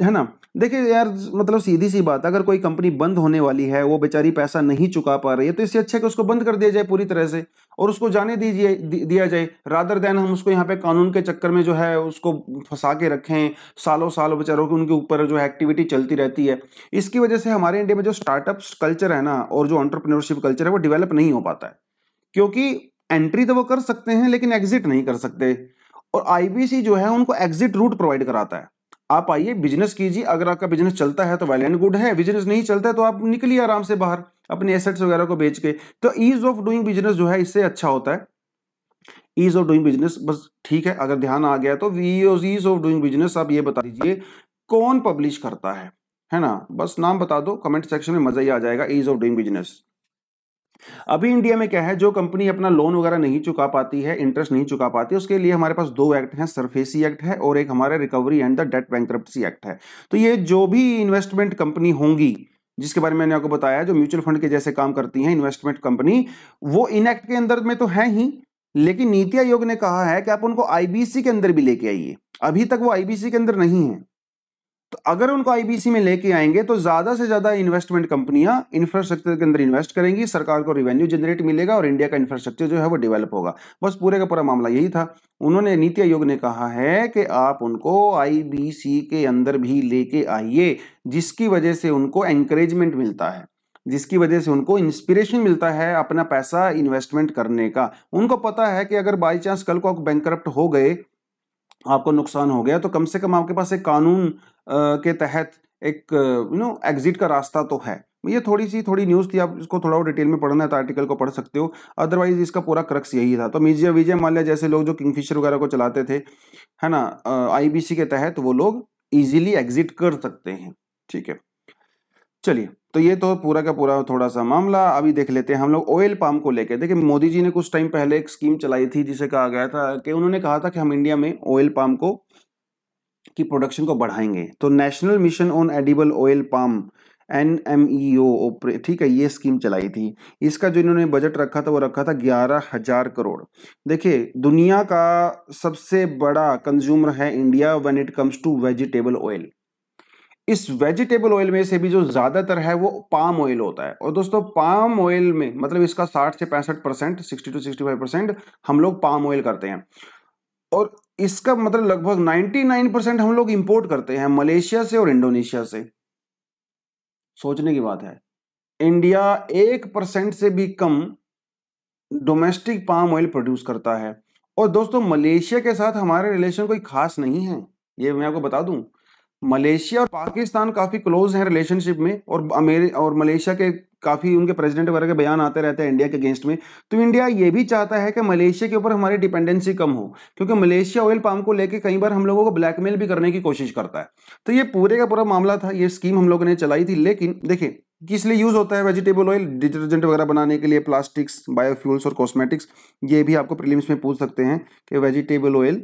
है ना देखिए यार मतलब सीधी सी बात अगर कोई कंपनी बंद होने वाली है वो बेचारी पैसा नहीं चुका पा रही है तो इससे अच्छा कि उसको बंद कर दिया जाए पूरी तरह से और उसको जाने दीजिए दिया जाए रादर देन हम उसको यहाँ पे कानून के चक्कर में जो है उसको फंसा के रखें सालों साल बेचारों की उनके ऊपर जो है एक्टिविटी चलती रहती है इसकी वजह से हमारे इंडिया में जो स्टार्टअप कल्चर है ना करना और जो ऑन्टरप्रनोरशिप कल्चर है वो डिवेलप नहीं हो पाता है क्योंकि एंट्री तो वो कर सकते हैं लेकिन एग्जिट नहीं कर सकते और आईबीसी जो है उनको एग्जिट रूट प्रोवाइड कराता है आप आइए बिजनेस कीजिए अगर आपका बिजनेस चलता है तो वेल एंड गुड है बिजनेस नहीं चलता है तो आप निकलिए आराम से बाहर अपने एसेट्स वगैरह को बेच के तो ईज ऑफ डूइंग बिजनेस जो है इससे अच्छा होता है ईज ऑफ डूइंग बिजनेस बस ठीक है अगर ध्यान आ गया तो ईज ऑफ डूइंग बिजनेस आप ये बता दीजिए कौन पब्लिश करता है है ना बस नाम बता दो कमेंट सेक्शन में मजा ही आ जाएगा ईज ऑफ डूइंग बिजनेस अभी इंडिया में क्या है जो कंपनी अपना लोन वगैरह नहीं चुका पाती है इंटरेस्ट नहीं चुका पाती उसके लिए हमारे पास दो एक्ट हैं सरफेसी एक्ट है और एक हमारे recovery and the debt bank act है तो ये जो भी इन्वेस्टमेंट कंपनी होंगी जिसके बारे में मैंने आपको बताया जो म्यूचुअल फंड के जैसे काम करती है इन्वेस्टमेंट कंपनी वो इन एक्ट के अंदर में तो है ही लेकिन नीति आयोग ने कहा है कि आप उनको आईबीसी के अंदर भी लेके आइए अभी तक वो आईबीसी के अंदर नहीं है तो अगर उनको आईबीसी में लेके आएंगे तो ज्यादा से ज्यादा इन्वेस्टमेंट कंपनियां इंफ्रास्ट्रक्चर के अंदर इन्वेस्ट करेंगी सरकार को रिवेन्यू जनरेट मिलेगा और इंडिया का इंफ्रास्ट्रक्चर जो है वो डेवलप होगा बस पूरे का पूरा मामला यही था उन्होंने नीति आयोग ने कहा है कि आप उनको आईबीसी के अंदर भी लेके आइए जिसकी वजह से उनको एंकरेजमेंट मिलता है जिसकी वजह से उनको इंस्पिरेशन मिलता है अपना पैसा इन्वेस्टमेंट करने का उनको पता है कि अगर बाई चांस कल को बैंक हो गए आपको नुकसान हो गया तो कम से कम आपके पास एक कानून के तहत एक यू नो एग्जिट का रास्ता तो है ये थोड़ी सी थोड़ी न्यूज़ थी आप इसको थोड़ा और डिटेल में पढ़ना है तो आर्टिकल को पढ़ सकते हो अदरवाइज इसका पूरा क्रक्स यही था तो मिर्जिया विजय माल्या जैसे लोग जो किंगफिशर वगैरह को चलाते थे है ना आईबीसी के तहत वो लोग इजीली एग्जिट कर सकते हैं ठीक है चलिए तो ये तो पूरा का पूरा थोड़ा सा मामला अभी देख लेते हैं हम लोग ऑयल पाम को लेकर देखिए मोदी जी ने कुछ टाइम पहले एक स्कीम चलाई थी जिसे कहा गया था कि उन्होंने कहा था कि हम इंडिया में ऑयल पाम को की प्रोडक्शन को बढ़ाएंगे तो national mission on edible oil palm N M E O ठीक है ये स्कीम चलाई थी इसका जो इन्होंने बजट रखा था वो रखा था ग्यारह हजार करोड़ देखिए दुनिया का सबसे बड़ा कंज्यूमर है India when it comes to vegetable oil इस वेजिटेबल ऑयल में से भी जो ज़्यादातर है वो पाम ऑयल होता है और दोस्तों पाम ऑयल में मतलब इसका 60 से पैंसठ percent sixty two sixty five percent हम लोग पाम ऑयल करते हैं और इसका मतलब लगभग 99 परसेंट हम लोग इंपोर्ट करते हैं मलेशिया से और इंडोनेशिया से सोचने की बात है इंडिया एक परसेंट से भी कम डोमेस्टिक पाम ऑयल प्रोड्यूस करता है और दोस्तों मलेशिया के साथ हमारे रिलेशन कोई खास नहीं है ये मैं आपको बता दूं मलेशिया और पाकिस्तान काफ़ी क्लोज हैं रिलेशनशिप में और अमेरि और मलेशिया के काफ़ी उनके प्रेसिडेंट वगैरह के बयान आते रहते हैं इंडिया के अगेंस्ट में तो इंडिया ये भी चाहता है कि मलेशिया के ऊपर हमारी डिपेंडेंसी कम हो क्योंकि मलेशिया ऑयल पाम को लेकर कई बार हम लोगों को ब्लैकमेल भी करने की कोशिश करता है तो ये पूरे का पूरा मामला था ये स्कीम हम लोगों ने चलाई थी लेकिन देखिए किस लिए यूज़ होता है वेजिटेबल ऑयल डिटर्जेंट वगैरह बनाने के लिए प्लास्टिक्स बायोफ्यूल्स और कॉस्मेटिक्स ये भी आपको प्रीलिम्स में पूछ सकते हैं कि वेजिटेबल ऑयल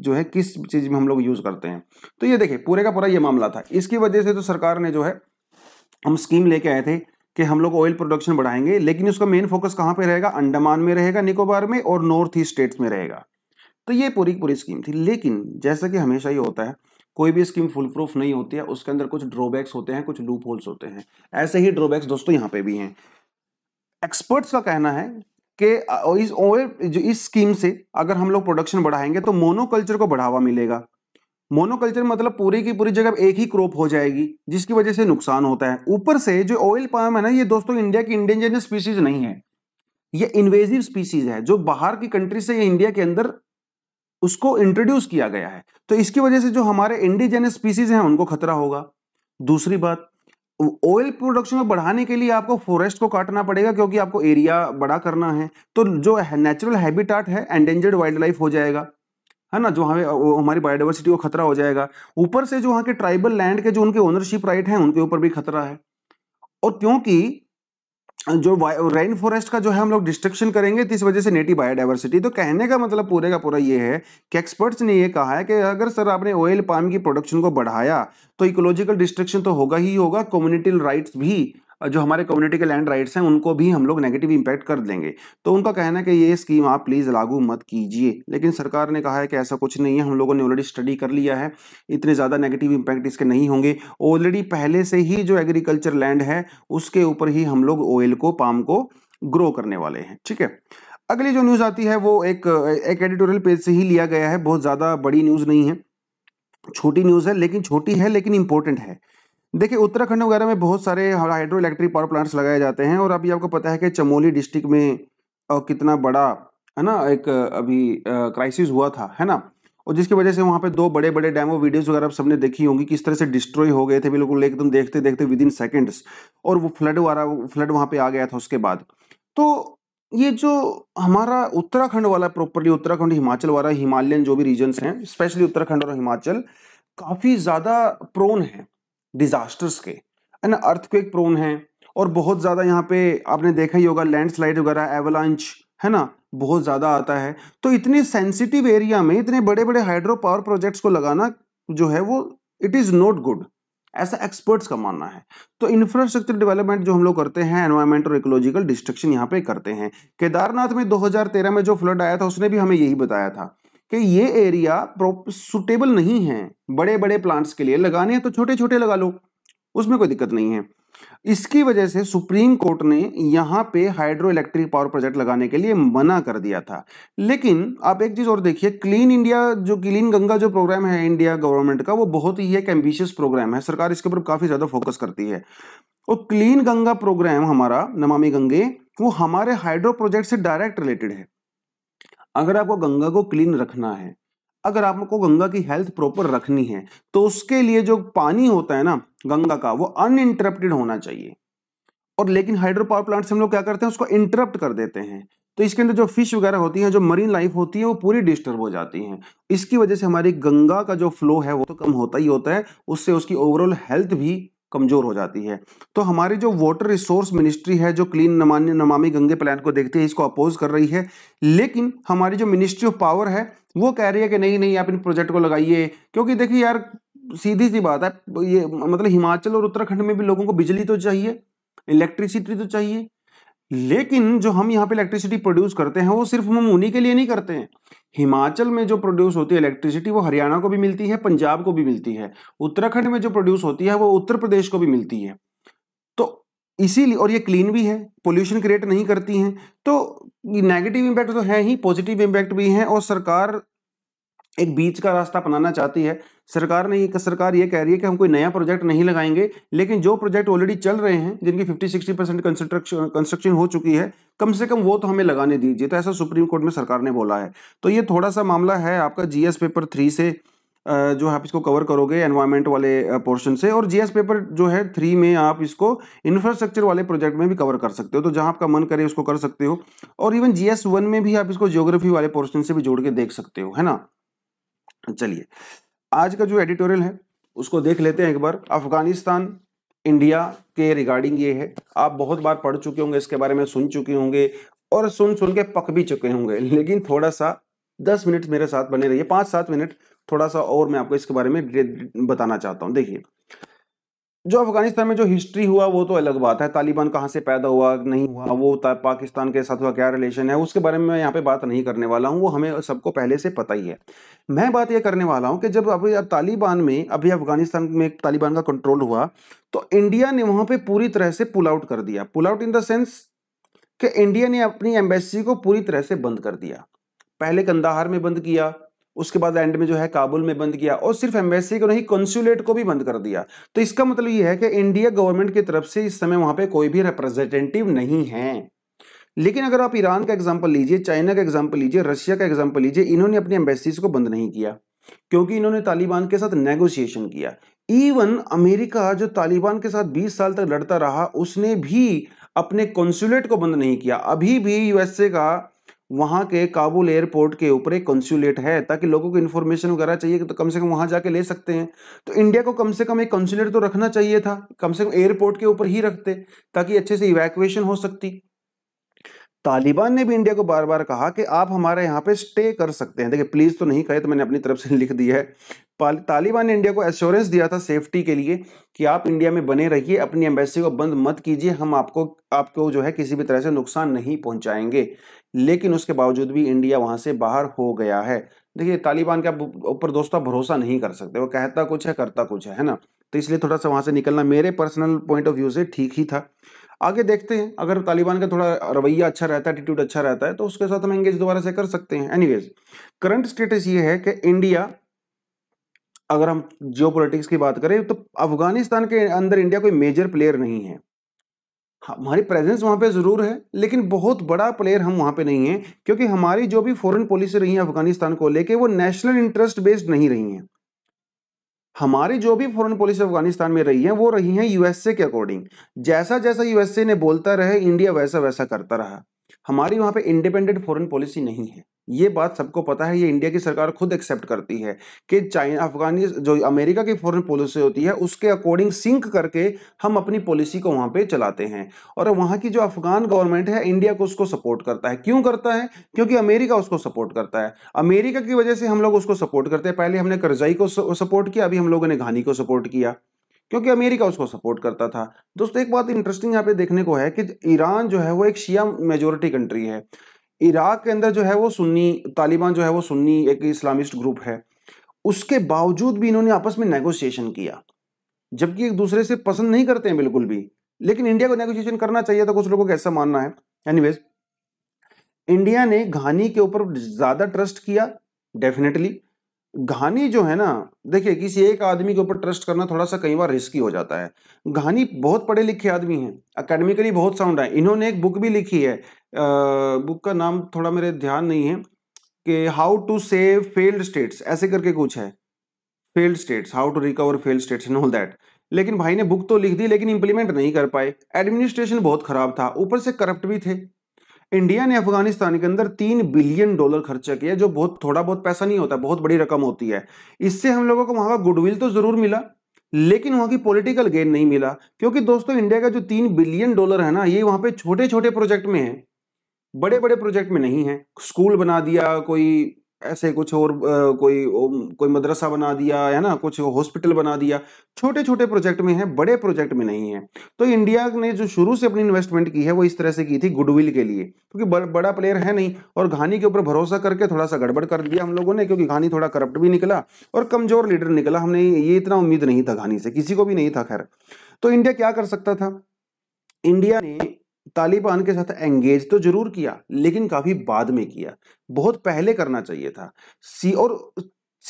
जो है किस चीज़ में हम लोग यूज़ करते हैं तो ये देखिए पूरे का पूरा ये मामला था इसकी वजह से तो सरकार ने जो है हम स्कीम लेके आए थे कि हम लोग ऑयल प्रोडक्शन बढ़ाएंगे लेकिन उसका मेन फोकस कहाँ पे रहेगा अंडमान में रहेगा निकोबार में और नॉर्थ ईस्ट स्टेट्स में रहेगा तो ये पूरी पूरी स्कीम थी लेकिन जैसा कि हमेशा ही होता है कोई भी स्कीम फुल प्रूफ नहीं होती है उसके अंदर कुछ ड्रॉबैक्स होते हैं कुछ लूप होते हैं ऐसे ही ड्रॉबैक्स दोस्तों यहाँ पे भी हैं एक्सपर्ट्स का कहना है के इस ओए जो इस स्कीम से अगर हम लोग प्रोडक्शन बढ़ाएंगे तो मोनोकल्चर को बढ़ावा मिलेगा मोनोकल्चर मतलब पूरी की पूरी जगह एक ही क्रॉप हो जाएगी जिसकी वजह से नुकसान होता है ऊपर से जो ऑयल पाम है ना ये दोस्तों इंडिया की इंडिजिनियस स्पीसीज नहीं है ये इन्वेजिव स्पीसीज है जो बाहर की कंट्री से ये इंडिया के अंदर उसको इंट्रोड्यूस किया गया है तो इसकी वजह से जो हमारे इंडिजेनस स्पीसीज हैं उनको खतरा होगा दूसरी बात ऑयल प्रोडक्शन को बढ़ाने के लिए आपको फॉरेस्ट को काटना पड़ेगा क्योंकि आपको एरिया बड़ा करना है तो जो नेचुरल हैबिटाट है एंडेंजर्ड वाइल्ड लाइफ हो जाएगा है ना जो हमें हमारी बायोडाइवर्सिटी को खतरा हो जाएगा ऊपर से जो वहाँ के ट्राइबल लैंड के जो उनके ओनरशिप राइट हैं उनके ऊपर भी खतरा है और क्योंकि जो रेन फॉरेस्ट का जो है हम लोग डिस्ट्रक्शन करेंगे तो इस वजह से नेटिव बायोडाइवर्सिटी तो कहने का मतलब पूरे का पूरा ये है कि एक्सपर्ट्स ने ये कहा है कि अगर सर आपने ऑयल पाम की प्रोडक्शन को बढ़ाया तो इकोलॉजिकल डिस्ट्रक्शन तो होगा ही होगा कम्युनिटी राइट्स भी जो हमारे कम्युनिटी के लैंड राइट्स हैं उनको भी हम लोग नेगेटिव इम्पैक्ट कर देंगे तो उनका कहना है कि ये स्कीम आप प्लीज़ लागू मत कीजिए लेकिन सरकार ने कहा है कि ऐसा कुछ नहीं है हम लोगों ने ऑलरेडी स्टडी कर लिया है इतने ज़्यादा नेगेटिव इम्पैक्ट इसके नहीं होंगे ऑलरेडी पहले से ही जो एग्रीकल्चर लैंड है उसके ऊपर ही हम लोग ऑयल को पाम को ग्रो करने वाले हैं ठीक है अगली जो न्यूज़ आती है वो एक एक एडिटोरियल पेज से ही लिया गया है बहुत ज़्यादा बड़ी न्यूज़ नहीं है छोटी न्यूज़ है लेकिन छोटी है लेकिन इंपॉर्टेंट है देखिए उत्तराखंड वगैरह में बहुत सारे हाइड्रो इलेक्ट्रिक पावर प्लांट्स लगाए जाते हैं और अभी आपको पता है कि चमोली डिस्ट्रिक्ट में कितना बड़ा है ना एक अभी क्राइसिस हुआ था है ना और जिसकी वजह से वहाँ पे दो बड़े बड़े डैम वो वीडियोस वगैरह आप सबने देखी होंगी किस तरह से डिस्ट्रॉय हो गए थे बिल्कुल एकदम देखते देखते विद इन सेकेंड्स और वो फ्लड वाला फ्लड वहाँ पे आ गया था उसके बाद तो ये जो हमारा उत्तराखंड वाला प्रॉपरली उत्तराखंड हिमाचल वाला हिमालयन जो भी रीजन्स हैं स्पेशली उत्तराखंड और हिमाचल काफ़ी ज़्यादा प्रोन है डिजास्टर्स के है ना अर्थक्वेक प्रोन है और बहुत ज़्यादा यहाँ पे आपने देखा ही होगा लैंडस्लाइड वगैरह एवलांच है ना बहुत ज़्यादा आता है तो इतने सेंसिटिव एरिया में इतने बड़े बड़े हाइड्रो पावर प्रोजेक्ट्स को लगाना जो है वो इट इज़ नॉट गुड ऐसा एक्सपर्ट्स का मानना है तो इंफ्रास्ट्रक्चर डेवलपमेंट जो हम लोग करते हैं एनवायरमेंट और इकोलॉजिकल डिस्ट्रक्शन यहाँ पे करते हैं केदारनाथ में 2013 में जो फ्लड आया था उसने भी हमें यही बताया था कि ये एरिया सुटेबल नहीं है बड़े बड़े प्लांट्स के लिए लगाने हैं तो छोटे छोटे लगा लो उसमें कोई दिक्कत नहीं है इसकी वजह से सुप्रीम कोर्ट ने यहाँ पे हाइड्रो इलेक्ट्रिक पावर प्रोजेक्ट लगाने के लिए मना कर दिया था लेकिन आप एक चीज़ और देखिए क्लीन इंडिया जो क्लीन गंगा जो प्रोग्राम है इंडिया गवर्नमेंट का वो बहुत ही एक एम्बिशियस प्रोग्राम है सरकार इसके ऊपर काफ़ी ज़्यादा फोकस करती है और क्लीन गंगा प्रोग्राम हमारा नमामि गंगे वो हमारे हाइड्रो प्रोजेक्ट से डायरेक्ट रिलेटेड है अगर आपको गंगा को क्लीन रखना है अगर आपको गंगा की हेल्थ प्रॉपर रखनी है तो उसके लिए जो पानी होता है ना गंगा का वो अनइंटरप्टेड होना चाहिए और लेकिन हाइड्रो पावर प्लांट से हम लोग क्या करते हैं उसको इंटरप्ट कर देते हैं तो इसके अंदर जो फिश वगैरह होती है जो मरीन लाइफ होती है वो पूरी डिस्टर्ब हो जाती है इसकी वजह से हमारी गंगा का जो फ्लो है वो तो कम होता ही होता है उससे उसकी ओवरऑल हेल्थ भी कमज़ोर हो जाती है तो हमारी जो वाटर रिसोर्स मिनिस्ट्री है जो क्लीन नमान्य नमामि गंगे प्लान को देखते हैं इसको अपोज कर रही है लेकिन हमारी जो मिनिस्ट्री ऑफ पावर है वो कह रही है कि नहीं नहीं आप इन प्रोजेक्ट को लगाइए क्योंकि देखिए यार सीधी सी बात है ये मतलब हिमाचल और उत्तराखंड में भी लोगों को बिजली तो चाहिए इलेक्ट्रिसिटी तो चाहिए लेकिन जो हम यहाँ पे इलेक्ट्रिसिटी प्रोड्यूस करते हैं वो सिर्फ हम उन्हीं के लिए नहीं करते हैं हिमाचल में जो प्रोड्यूस होती है इलेक्ट्रिसिटी वो हरियाणा को भी मिलती है पंजाब को भी मिलती है उत्तराखंड में जो प्रोड्यूस होती है वो उत्तर प्रदेश को भी मिलती है तो इसीलिए और ये क्लीन भी है पोल्यूशन क्रिएट नहीं करती हैं तो नेगेटिव इम्पैक्ट तो है ही पॉजिटिव इम्पैक्ट भी हैं और सरकार एक बीच का रास्ता अपनाना चाहती है सरकार ने सरकार ये कह रही है कि हम कोई नया प्रोजेक्ट नहीं लगाएंगे लेकिन जो प्रोजेक्ट ऑलरेडी चल रहे हैं जिनकी 50 60 परसेंट कंस्ट्रक्शन कंस्ट्रक्शन हो चुकी है कम से कम वो तो हमें लगाने दीजिए तो ऐसा सुप्रीम कोर्ट में सरकार ने बोला है तो ये थोड़ा सा मामला है आपका जीएस पेपर थ्री से जो आप इसको कवर करोगे एनवायरमेंट वाले पोर्शन से और जीएस पेपर जो है थ्री में आप इसको इंफ्रास्ट्रक्चर वाले प्रोजेक्ट में भी कवर कर सकते हो तो जहां आपका मन करे उसको कर सकते हो और इवन जीएस वन में भी आप इसको जियोग्राफी वाले पोर्शन से भी जोड़ के देख सकते हो है ना चलिए आज का जो एडिटोरियल है उसको देख लेते हैं एक बार अफगानिस्तान इंडिया के रिगार्डिंग ये है आप बहुत बार पढ़ चुके होंगे इसके बारे में सुन चुके होंगे और सुन सुन के पक भी चुके होंगे लेकिन थोड़ा सा दस मिनट मेरे साथ बने रहिए पाँच सात मिनट थोड़ा सा और मैं आपको इसके बारे में बताना चाहता हूँ देखिए जो अफगानिस्तान में जो हिस्ट्री हुआ वो तो अलग बात है तालिबान कहाँ से पैदा हुआ नहीं हुआ वो पाकिस्तान के साथ हुआ क्या रिलेशन है उसके बारे में मैं यहाँ पे बात नहीं करने वाला हूँ वो हमें सबको पहले से पता ही है मैं बात ये करने वाला हूँ कि जब अभी अब तालिबान में अभी अफगानिस्तान में तालिबान का कंट्रोल हुआ तो इंडिया ने वहाँ पर पूरी तरह से पुल आउट कर दिया pull out in the sense कि इंडिया ने अपनी एम्बेसी को पूरी तरह से बंद कर दिया पहले कंदाहार में बंद किया उसके बाद एंड में जो है काबुल में बंद किया और सिर्फ एम्बेसी को नहीं कॉन्सुलेट को भी बंद कर दिया तो इसका मतलब यह है कि इंडिया गवर्नमेंट की तरफ से इस समय वहां पे कोई भी रिप्रेजेंटेटिव नहीं है लेकिन अगर आप ईरान का एग्जाम्पल लीजिए चाइना का एग्जाम्पल लीजिए रशिया का एग्जाम्पल लीजिए इन्होंने अपनी एम्बेसीज को बंद नहीं किया क्योंकि इन्होंने तालिबान के साथ नेगोशिएशन किया इवन अमेरिका जो तालिबान के साथ 20 साल तक लड़ता रहा उसने भी अपने कॉन्सुलेट को बंद नहीं किया अभी भी यूएसए का वहाँ के काबुल एयरपोर्ट के ऊपर एक कंसुलेट है ताकि लोगों को इन्फॉर्मेशन वगैरह चाहिए तो कम से कम वहाँ जाके ले सकते हैं तो इंडिया को कम से कम एक कंसुलेट तो रखना चाहिए था कम से कम एयरपोर्ट के ऊपर ही रखते ताकि अच्छे से इवैक्यूएशन हो सकती तालिबान ने भी इंडिया को बार बार कहा कि आप हमारे यहाँ पे स्टे कर सकते हैं देखिए प्लीज़ तो नहीं कहे तो मैंने अपनी तरफ से लिख दिया है तालिबान ने इंडिया को एश्योरेंस दिया था सेफ्टी के लिए कि आप इंडिया में बने रहिए अपनी एम्बेसी को बंद मत कीजिए हम आपको आपको जो है किसी भी तरह से नुकसान नहीं पहुंचाएंगे लेकिन उसके बावजूद भी इंडिया वहाँ से बाहर हो गया है देखिए तालिबान के ऊपर दोस्तों भरोसा नहीं कर सकते वो कहता कुछ है करता कुछ है है ना तो इसलिए थोड़ा सा वहाँ से निकलना मेरे पर्सनल पॉइंट ऑफ व्यू से ठीक ही था आगे देखते हैं अगर तालिबान का थोड़ा रवैया अच्छा रहता है एटीट्यूड अच्छा रहता है तो उसके साथ हम एंगेज दोबारा से कर सकते हैं एनीवेज करंट स्टेटस ये है कि इंडिया अगर हम जियो की बात करें तो अफगानिस्तान के अंदर इंडिया कोई मेजर प्लेयर नहीं है हाँ, हमारी प्रेजेंस वहाँ पे ज़रूर है लेकिन बहुत बड़ा प्लेयर हम वहाँ पे नहीं हैं क्योंकि हमारी जो भी फॉरेन पॉलिसी रही है अफगानिस्तान को लेके वो नेशनल इंटरेस्ट बेस्ड नहीं रही हैं हमारी जो भी फॉरेन पॉलिसी अफगानिस्तान में रही है वो रही है यूएसए के अकॉर्डिंग जैसा जैसा यूएसए ने बोलता रहे इंडिया वैसा वैसा करता रहा हमारी वहां पे इंडिपेंडेंट फॉरेन पॉलिसी नहीं है ये बात सबको पता है ये इंडिया की सरकार खुद एक्सेप्ट करती है कि चाइना अफगानिस्तान जो अमेरिका की फॉरेन पॉलिसी होती है उसके अकॉर्डिंग सिंक करके हम अपनी पॉलिसी को वहां पे चलाते हैं और वहां की जो अफगान गवर्नमेंट है इंडिया को उसको सपोर्ट करता है क्यों करता है क्योंकि अमेरिका उसको सपोर्ट करता है अमेरिका की वजह से हम लोग उसको सपोर्ट करते हैं पहले हमने करजाई को सपोर्ट किया अभी हम लोगों ने घानी को सपोर्ट किया क्योंकि अमेरिका उसको सपोर्ट करता था दोस्तों एक बात इंटरेस्टिंग यहाँ पे देखने को है कि ईरान जो है वो एक शिया मेजोरिटी कंट्री है इराक के अंदर जो है वो सुन्नी तालिबान जो है वो सुन्नी एक इस्लामिस्ट ग्रुप है उसके बावजूद भी इन्होंने आपस में नेगोशिएशन किया जबकि एक दूसरे से पसंद नहीं करते हैं बिल्कुल भी लेकिन इंडिया को नेगोशिएशन करना चाहिए था तो कुछ लोगों को ऐसा मानना है एनीवेज इंडिया ने घानी के ऊपर ज़्यादा ट्रस्ट किया डेफिनेटली घानी जो है ना देखिए किसी एक आदमी के ऊपर ट्रस्ट करना थोड़ा सा कई बार रिस्की हो जाता है घानी बहुत पढ़े लिखे आदमी हैं अकेडमिकली बहुत साउंड है इन्होंने एक बुक भी लिखी है आ, बुक का नाम थोड़ा मेरे ध्यान नहीं है कि how to save failed states ऐसे करके कुछ है failed states how to recover failed states and all that लेकिन भाई ने बुक तो लिख दी लेकिन इंप्लीमेंट नहीं कर पाए एडमिनिस्ट्रेशन बहुत खराब था ऊपर से करप्ट भी थे इंडिया ने अफगानिस्तान के अंदर तीन बिलियन डॉलर खर्चा किया जो बहुत थोड़ा बहुत पैसा नहीं होता बहुत बड़ी रकम होती है इससे हम लोगों को वहां का गुडविल तो जरूर मिला लेकिन वहां की पॉलिटिकल गेन नहीं मिला क्योंकि दोस्तों इंडिया का जो तीन बिलियन डॉलर है ना ये वहां पे छोटे छोटे प्रोजेक्ट में है बड़े बड़े प्रोजेक्ट में नहीं है स्कूल बना दिया कोई ऐसे कुछ और आ, कोई कोई मदरसा बना दिया है ना कुछ हॉस्पिटल बना दिया छोटे छोटे प्रोजेक्ट में है बड़े प्रोजेक्ट में नहीं है तो इंडिया ने जो शुरू से अपनी इन्वेस्टमेंट की है वो इस तरह से की थी गुडविल के लिए क्योंकि बड़ा प्लेयर है नहीं और घानी के ऊपर भरोसा करके थोड़ा सा गड़बड़ कर दिया हम लोगों ने क्योंकि घानी थोड़ा करप्ट भी निकला और कमजोर लीडर निकला हमने ये इतना उम्मीद नहीं था घानी से किसी को भी नहीं था खैर तो इंडिया क्या कर सकता था इंडिया ने तालिबान के साथ एंगेज तो जरूर किया लेकिन काफ़ी बाद में किया बहुत पहले करना चाहिए था सी और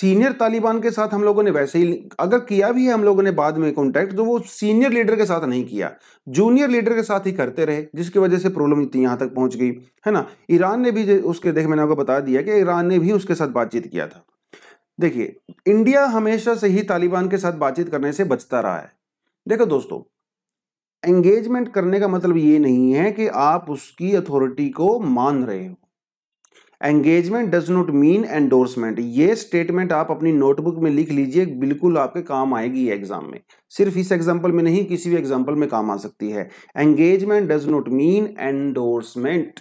सीनियर तालिबान के साथ हम लोगों ने वैसे ही अगर किया भी है हम लोगों ने बाद में कॉन्टैक्ट तो वो सीनियर लीडर के साथ नहीं किया जूनियर लीडर के साथ ही करते रहे जिसकी वजह से प्रॉब्लम यहाँ तक पहुँच गई है ना ईरान ने भी उसके देख मैंने आपको बता दिया कि ईरान ने भी उसके साथ बातचीत किया था देखिए इंडिया हमेशा से ही तालिबान के साथ बातचीत करने से बचता रहा है देखो दोस्तों एंगेजमेंट करने का मतलब ये नहीं है कि आप उसकी अथॉरिटी को मान रहे हो engagement does not mean endorsement ये स्टेटमेंट आप अपनी नोटबुक में लिख लीजिए बिल्कुल आपके काम आएगी एग्जाम में सिर्फ इस एग्जाम्पल में नहीं किसी भी एग्जाम्पल में काम आ सकती है engagement does not mean endorsement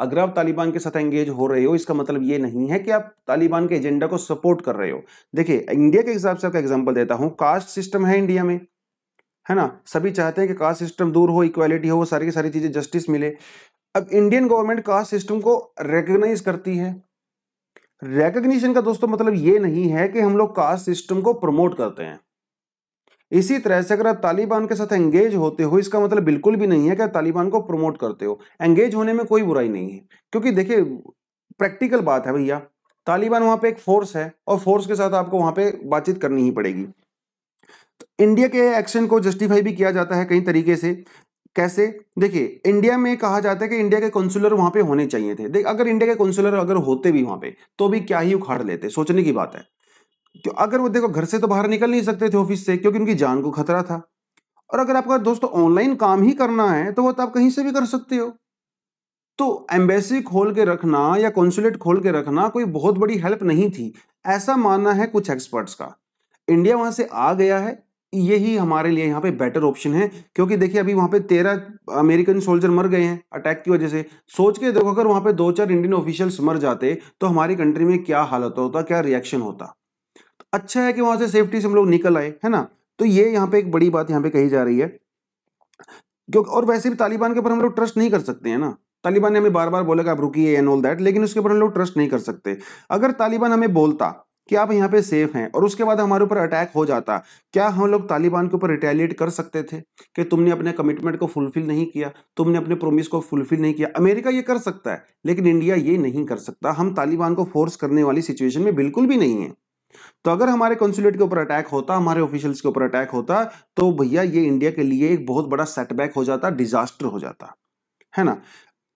अगर आप तालिबान के साथ एंगेज हो रहे हो इसका मतलब ये नहीं है कि आप तालिबान के एजेंडा को सपोर्ट कर रहे हो देखिए इंडिया के हिसाब से आपका एग्जाम्पल देता हूं कास्ट सिस्टम है इंडिया में है ना सभी चाहते हैं कि कास्ट सिस्टम दूर हो इक्वालिटी हो वो सारी की सारी चीज़ें जस्टिस मिले अब इंडियन गवर्नमेंट कास्ट सिस्टम को रिकग्नाइज करती है रिकग्निशन का दोस्तों मतलब ये नहीं है कि हम लोग कास्ट सिस्टम को प्रमोट करते हैं इसी तरह से अगर आप तालिबान के साथ एंगेज होते हो इसका मतलब बिल्कुल भी नहीं है कि आप तालिबान को प्रमोट करते हो एंगेज होने में कोई बुराई नहीं है क्योंकि देखिए प्रैक्टिकल बात है भैया तालिबान वहाँ पे एक फोर्स है और फोर्स के साथ आपको वहाँ पे बातचीत करनी ही पड़ेगी इंडिया के एक्शन को जस्टिफाई भी किया जाता है कई तरीके से कैसे देखिए इंडिया में कहा जाता है कि इंडिया के कौंसुलर वहां पे होने चाहिए थे देख अगर इंडिया के कौंसुलर अगर होते भी वहां पे तो भी क्या ही उखाड़ लेते सोचने की बात है क्यों अगर वो देखो घर से तो बाहर निकल नहीं सकते थे ऑफिस से क्योंकि उनकी जान को खतरा था और अगर आपका दोस्तों ऑनलाइन काम ही करना है तो वो तो आप कहीं से भी कर सकते हो तो एम्बेसी खोल के रखना या कॉन्सुलेट खोल के रखना कोई बहुत बड़ी हेल्प नहीं थी ऐसा मानना है कुछ एक्सपर्ट्स का इंडिया वहां से आ गया है यही हमारे लिए यहाँ पे बेटर ऑप्शन है क्योंकि देखिए अभी वहाँ पे तेरह अमेरिकन सोल्जर मर गए हैं अटैक की वजह से सोच के देखो अगर वहाँ पे दो चार इंडियन ऑफिशियल्स मर जाते तो हमारी कंट्री में क्या हालत होता क्या रिएक्शन होता तो अच्छा है कि वहाँ से सेफ्टी से हम लोग निकल आए है ना तो ये यहाँ पे एक बड़ी बात यहाँ पे कही जा रही है क्योंकि और वैसे भी तालिबान के ऊपर हम लोग ट्रस्ट नहीं कर सकते हैं ना तालिबान ने हमें बार बार बोला कि आप रुकी एंड ऑल दैट लेकिन उसके ऊपर हम लोग ट्रस्ट नहीं कर सकते अगर तालिबान हमें बोलता कि आप यहाँ पे सेफ हैं और उसके बाद हमारे ऊपर अटैक हो जाता क्या हम लोग तालिबान के ऊपर रिटेलिएट कर सकते थे कि तुमने अपने कमिटमेंट को फुलफिल नहीं किया तुमने अपने प्रोमिस को फुलफिल नहीं किया अमेरिका ये कर सकता है लेकिन इंडिया ये नहीं कर सकता हम तालिबान को फोर्स करने वाली सिचुएशन में बिल्कुल भी नहीं है तो अगर हमारे कॉन्सुलेट के ऊपर अटैक होता हमारे ऑफिशियल्स के ऊपर अटैक होता तो भैया ये इंडिया के लिए एक बहुत बड़ा सेटबैक हो जाता डिजास्टर हो जाता है ना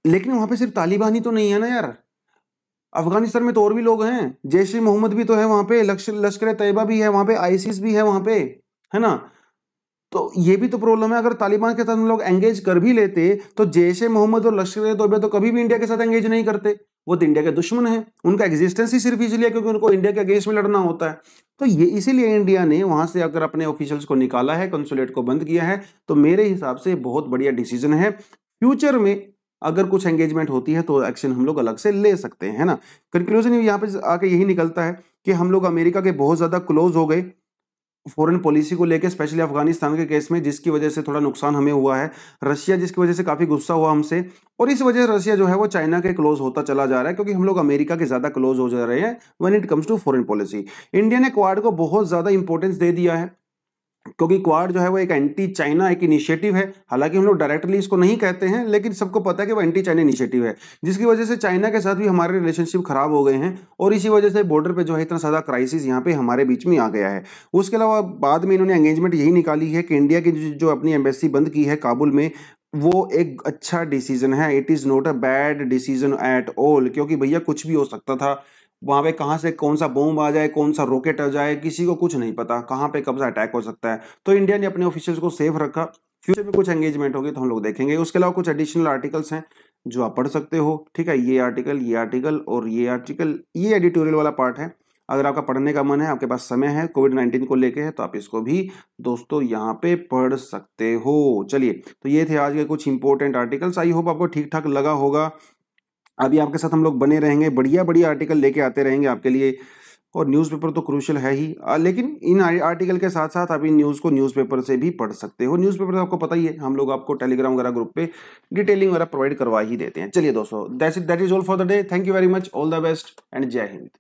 लेकिन वहां पे सिर्फ तालिबान ही तो नहीं है ना यार अफगानिस्तान में तो और भी लोग हैं जैश ए मोहम्मद भी तो है वहाँ पे लश्कर तैयबा भी है वहाँ पे आईसीस भी है वहाँ पे है ना तो ये भी तो प्रॉब्लम है अगर तालिबान के साथ हम लोग एंगेज कर भी लेते तो जैश ए मोहम्मद और लश्कर तैयबा तो कभी भी इंडिया के साथ एंगेज नहीं करते वो तो इंडिया के दुश्मन है उनका एग्जिस्टेंस ही सिर्फ इसलिए क्योंकि उनको इंडिया के अगेंस्ट में लड़ना होता है तो ये इसीलिए इंडिया ने वहां से अगर अपने ऑफिशियल्स को निकाला है कंसुलेट को बंद किया है तो मेरे हिसाब से बहुत बढ़िया डिसीजन है फ्यूचर में अगर कुछ एंगेजमेंट होती है तो एक्शन हम लोग अलग से ले सकते हैं ना कंक्लूजन यहाँ पे आके यही निकलता है कि हम लोग अमेरिका के बहुत ज़्यादा क्लोज हो गए फॉरेन पॉलिसी को लेकर स्पेशली अफगानिस्तान के केस में जिसकी वजह से थोड़ा नुकसान हमें हुआ है रशिया जिसकी वजह से काफ़ी गुस्सा हुआ हमसे और इस वजह से रशिया जो है वो चाइना के क्लोज होता चला जा रहा है क्योंकि हम लोग अमेरिका के ज़्यादा क्लोज हो जा रहे हैं when it comes to foreign policy India ने क्वाड को बहुत ज़्यादा इंपॉर्टेंस दे दिया है क्योंकि क्वार जो है वो एक एंटी चाइना एक इनिशिएटिव है हालांकि हम लोग डायरेक्टली इसको नहीं कहते हैं लेकिन सबको पता है कि वो एंटी चाइना इनिशिएटिव है जिसकी वजह से चाइना के साथ भी हमारे रिलेशनशिप खराब हो गए हैं और इसी वजह से बॉर्डर पे जो है इतना ज़्यादा क्राइसिस यहाँ पे हमारे बीच में आ गया है उसके अलावा बाद में इन्होंने एंगेजमेंट यही निकाली है कि इंडिया की जो अपनी एम्बेसी बंद की है काबुल में वो एक अच्छा डिसीजन है it is not a bad decision at all क्योंकि भैया कुछ भी हो सकता था वहाँ पे कहाँ से कौन सा बॉम्ब आ जाए कौन सा रॉकेट आ जाए किसी को कुछ नहीं पता कहाँ पे कब सा अटैक हो सकता है तो इंडिया ने अपने ऑफिशियल्स को सेफ रखा फ्यूचर में कुछ एंगेजमेंट होगी तो हम लोग देखेंगे उसके अलावा कुछ एडिशनल आर्टिकल्स हैं जो आप पढ़ सकते हो ठीक है ये आर्टिकल ये आर्टिकल और ये आर्टिकल ये एडिटोरियल वाला पार्ट है अगर आपका पढ़ने का मन है आपके पास समय है कोविड नाइन्टीन को लेके है तो आप इसको भी दोस्तों यहाँ पे पढ़ सकते हो चलिए तो ये थे आज के कुछ इंपॉर्टेंट आर्टिकल्स आई होप आपको ठीक ठाक लगा होगा अभी आपके साथ हम लोग बने रहेंगे बढ़िया बढ़िया आर्टिकल लेके आते रहेंगे आपके लिए और न्यूज़पेपर तो क्रूशल है ही आ, लेकिन इन आर्टिकल के साथ साथ आप इन न्यूज़ को न्यूज़पेपर से भी पढ़ सकते हो न्यूज़पेपर तो आपको पता ही है हम लोग आपको टेलीग्राम वगैरह ग्रुप पे डिटेलिंग वगैरह प्रोवाइड करवा ही देते हैं चलिए दोस्तों that is all for the day thank you very much all the best and जय हिंद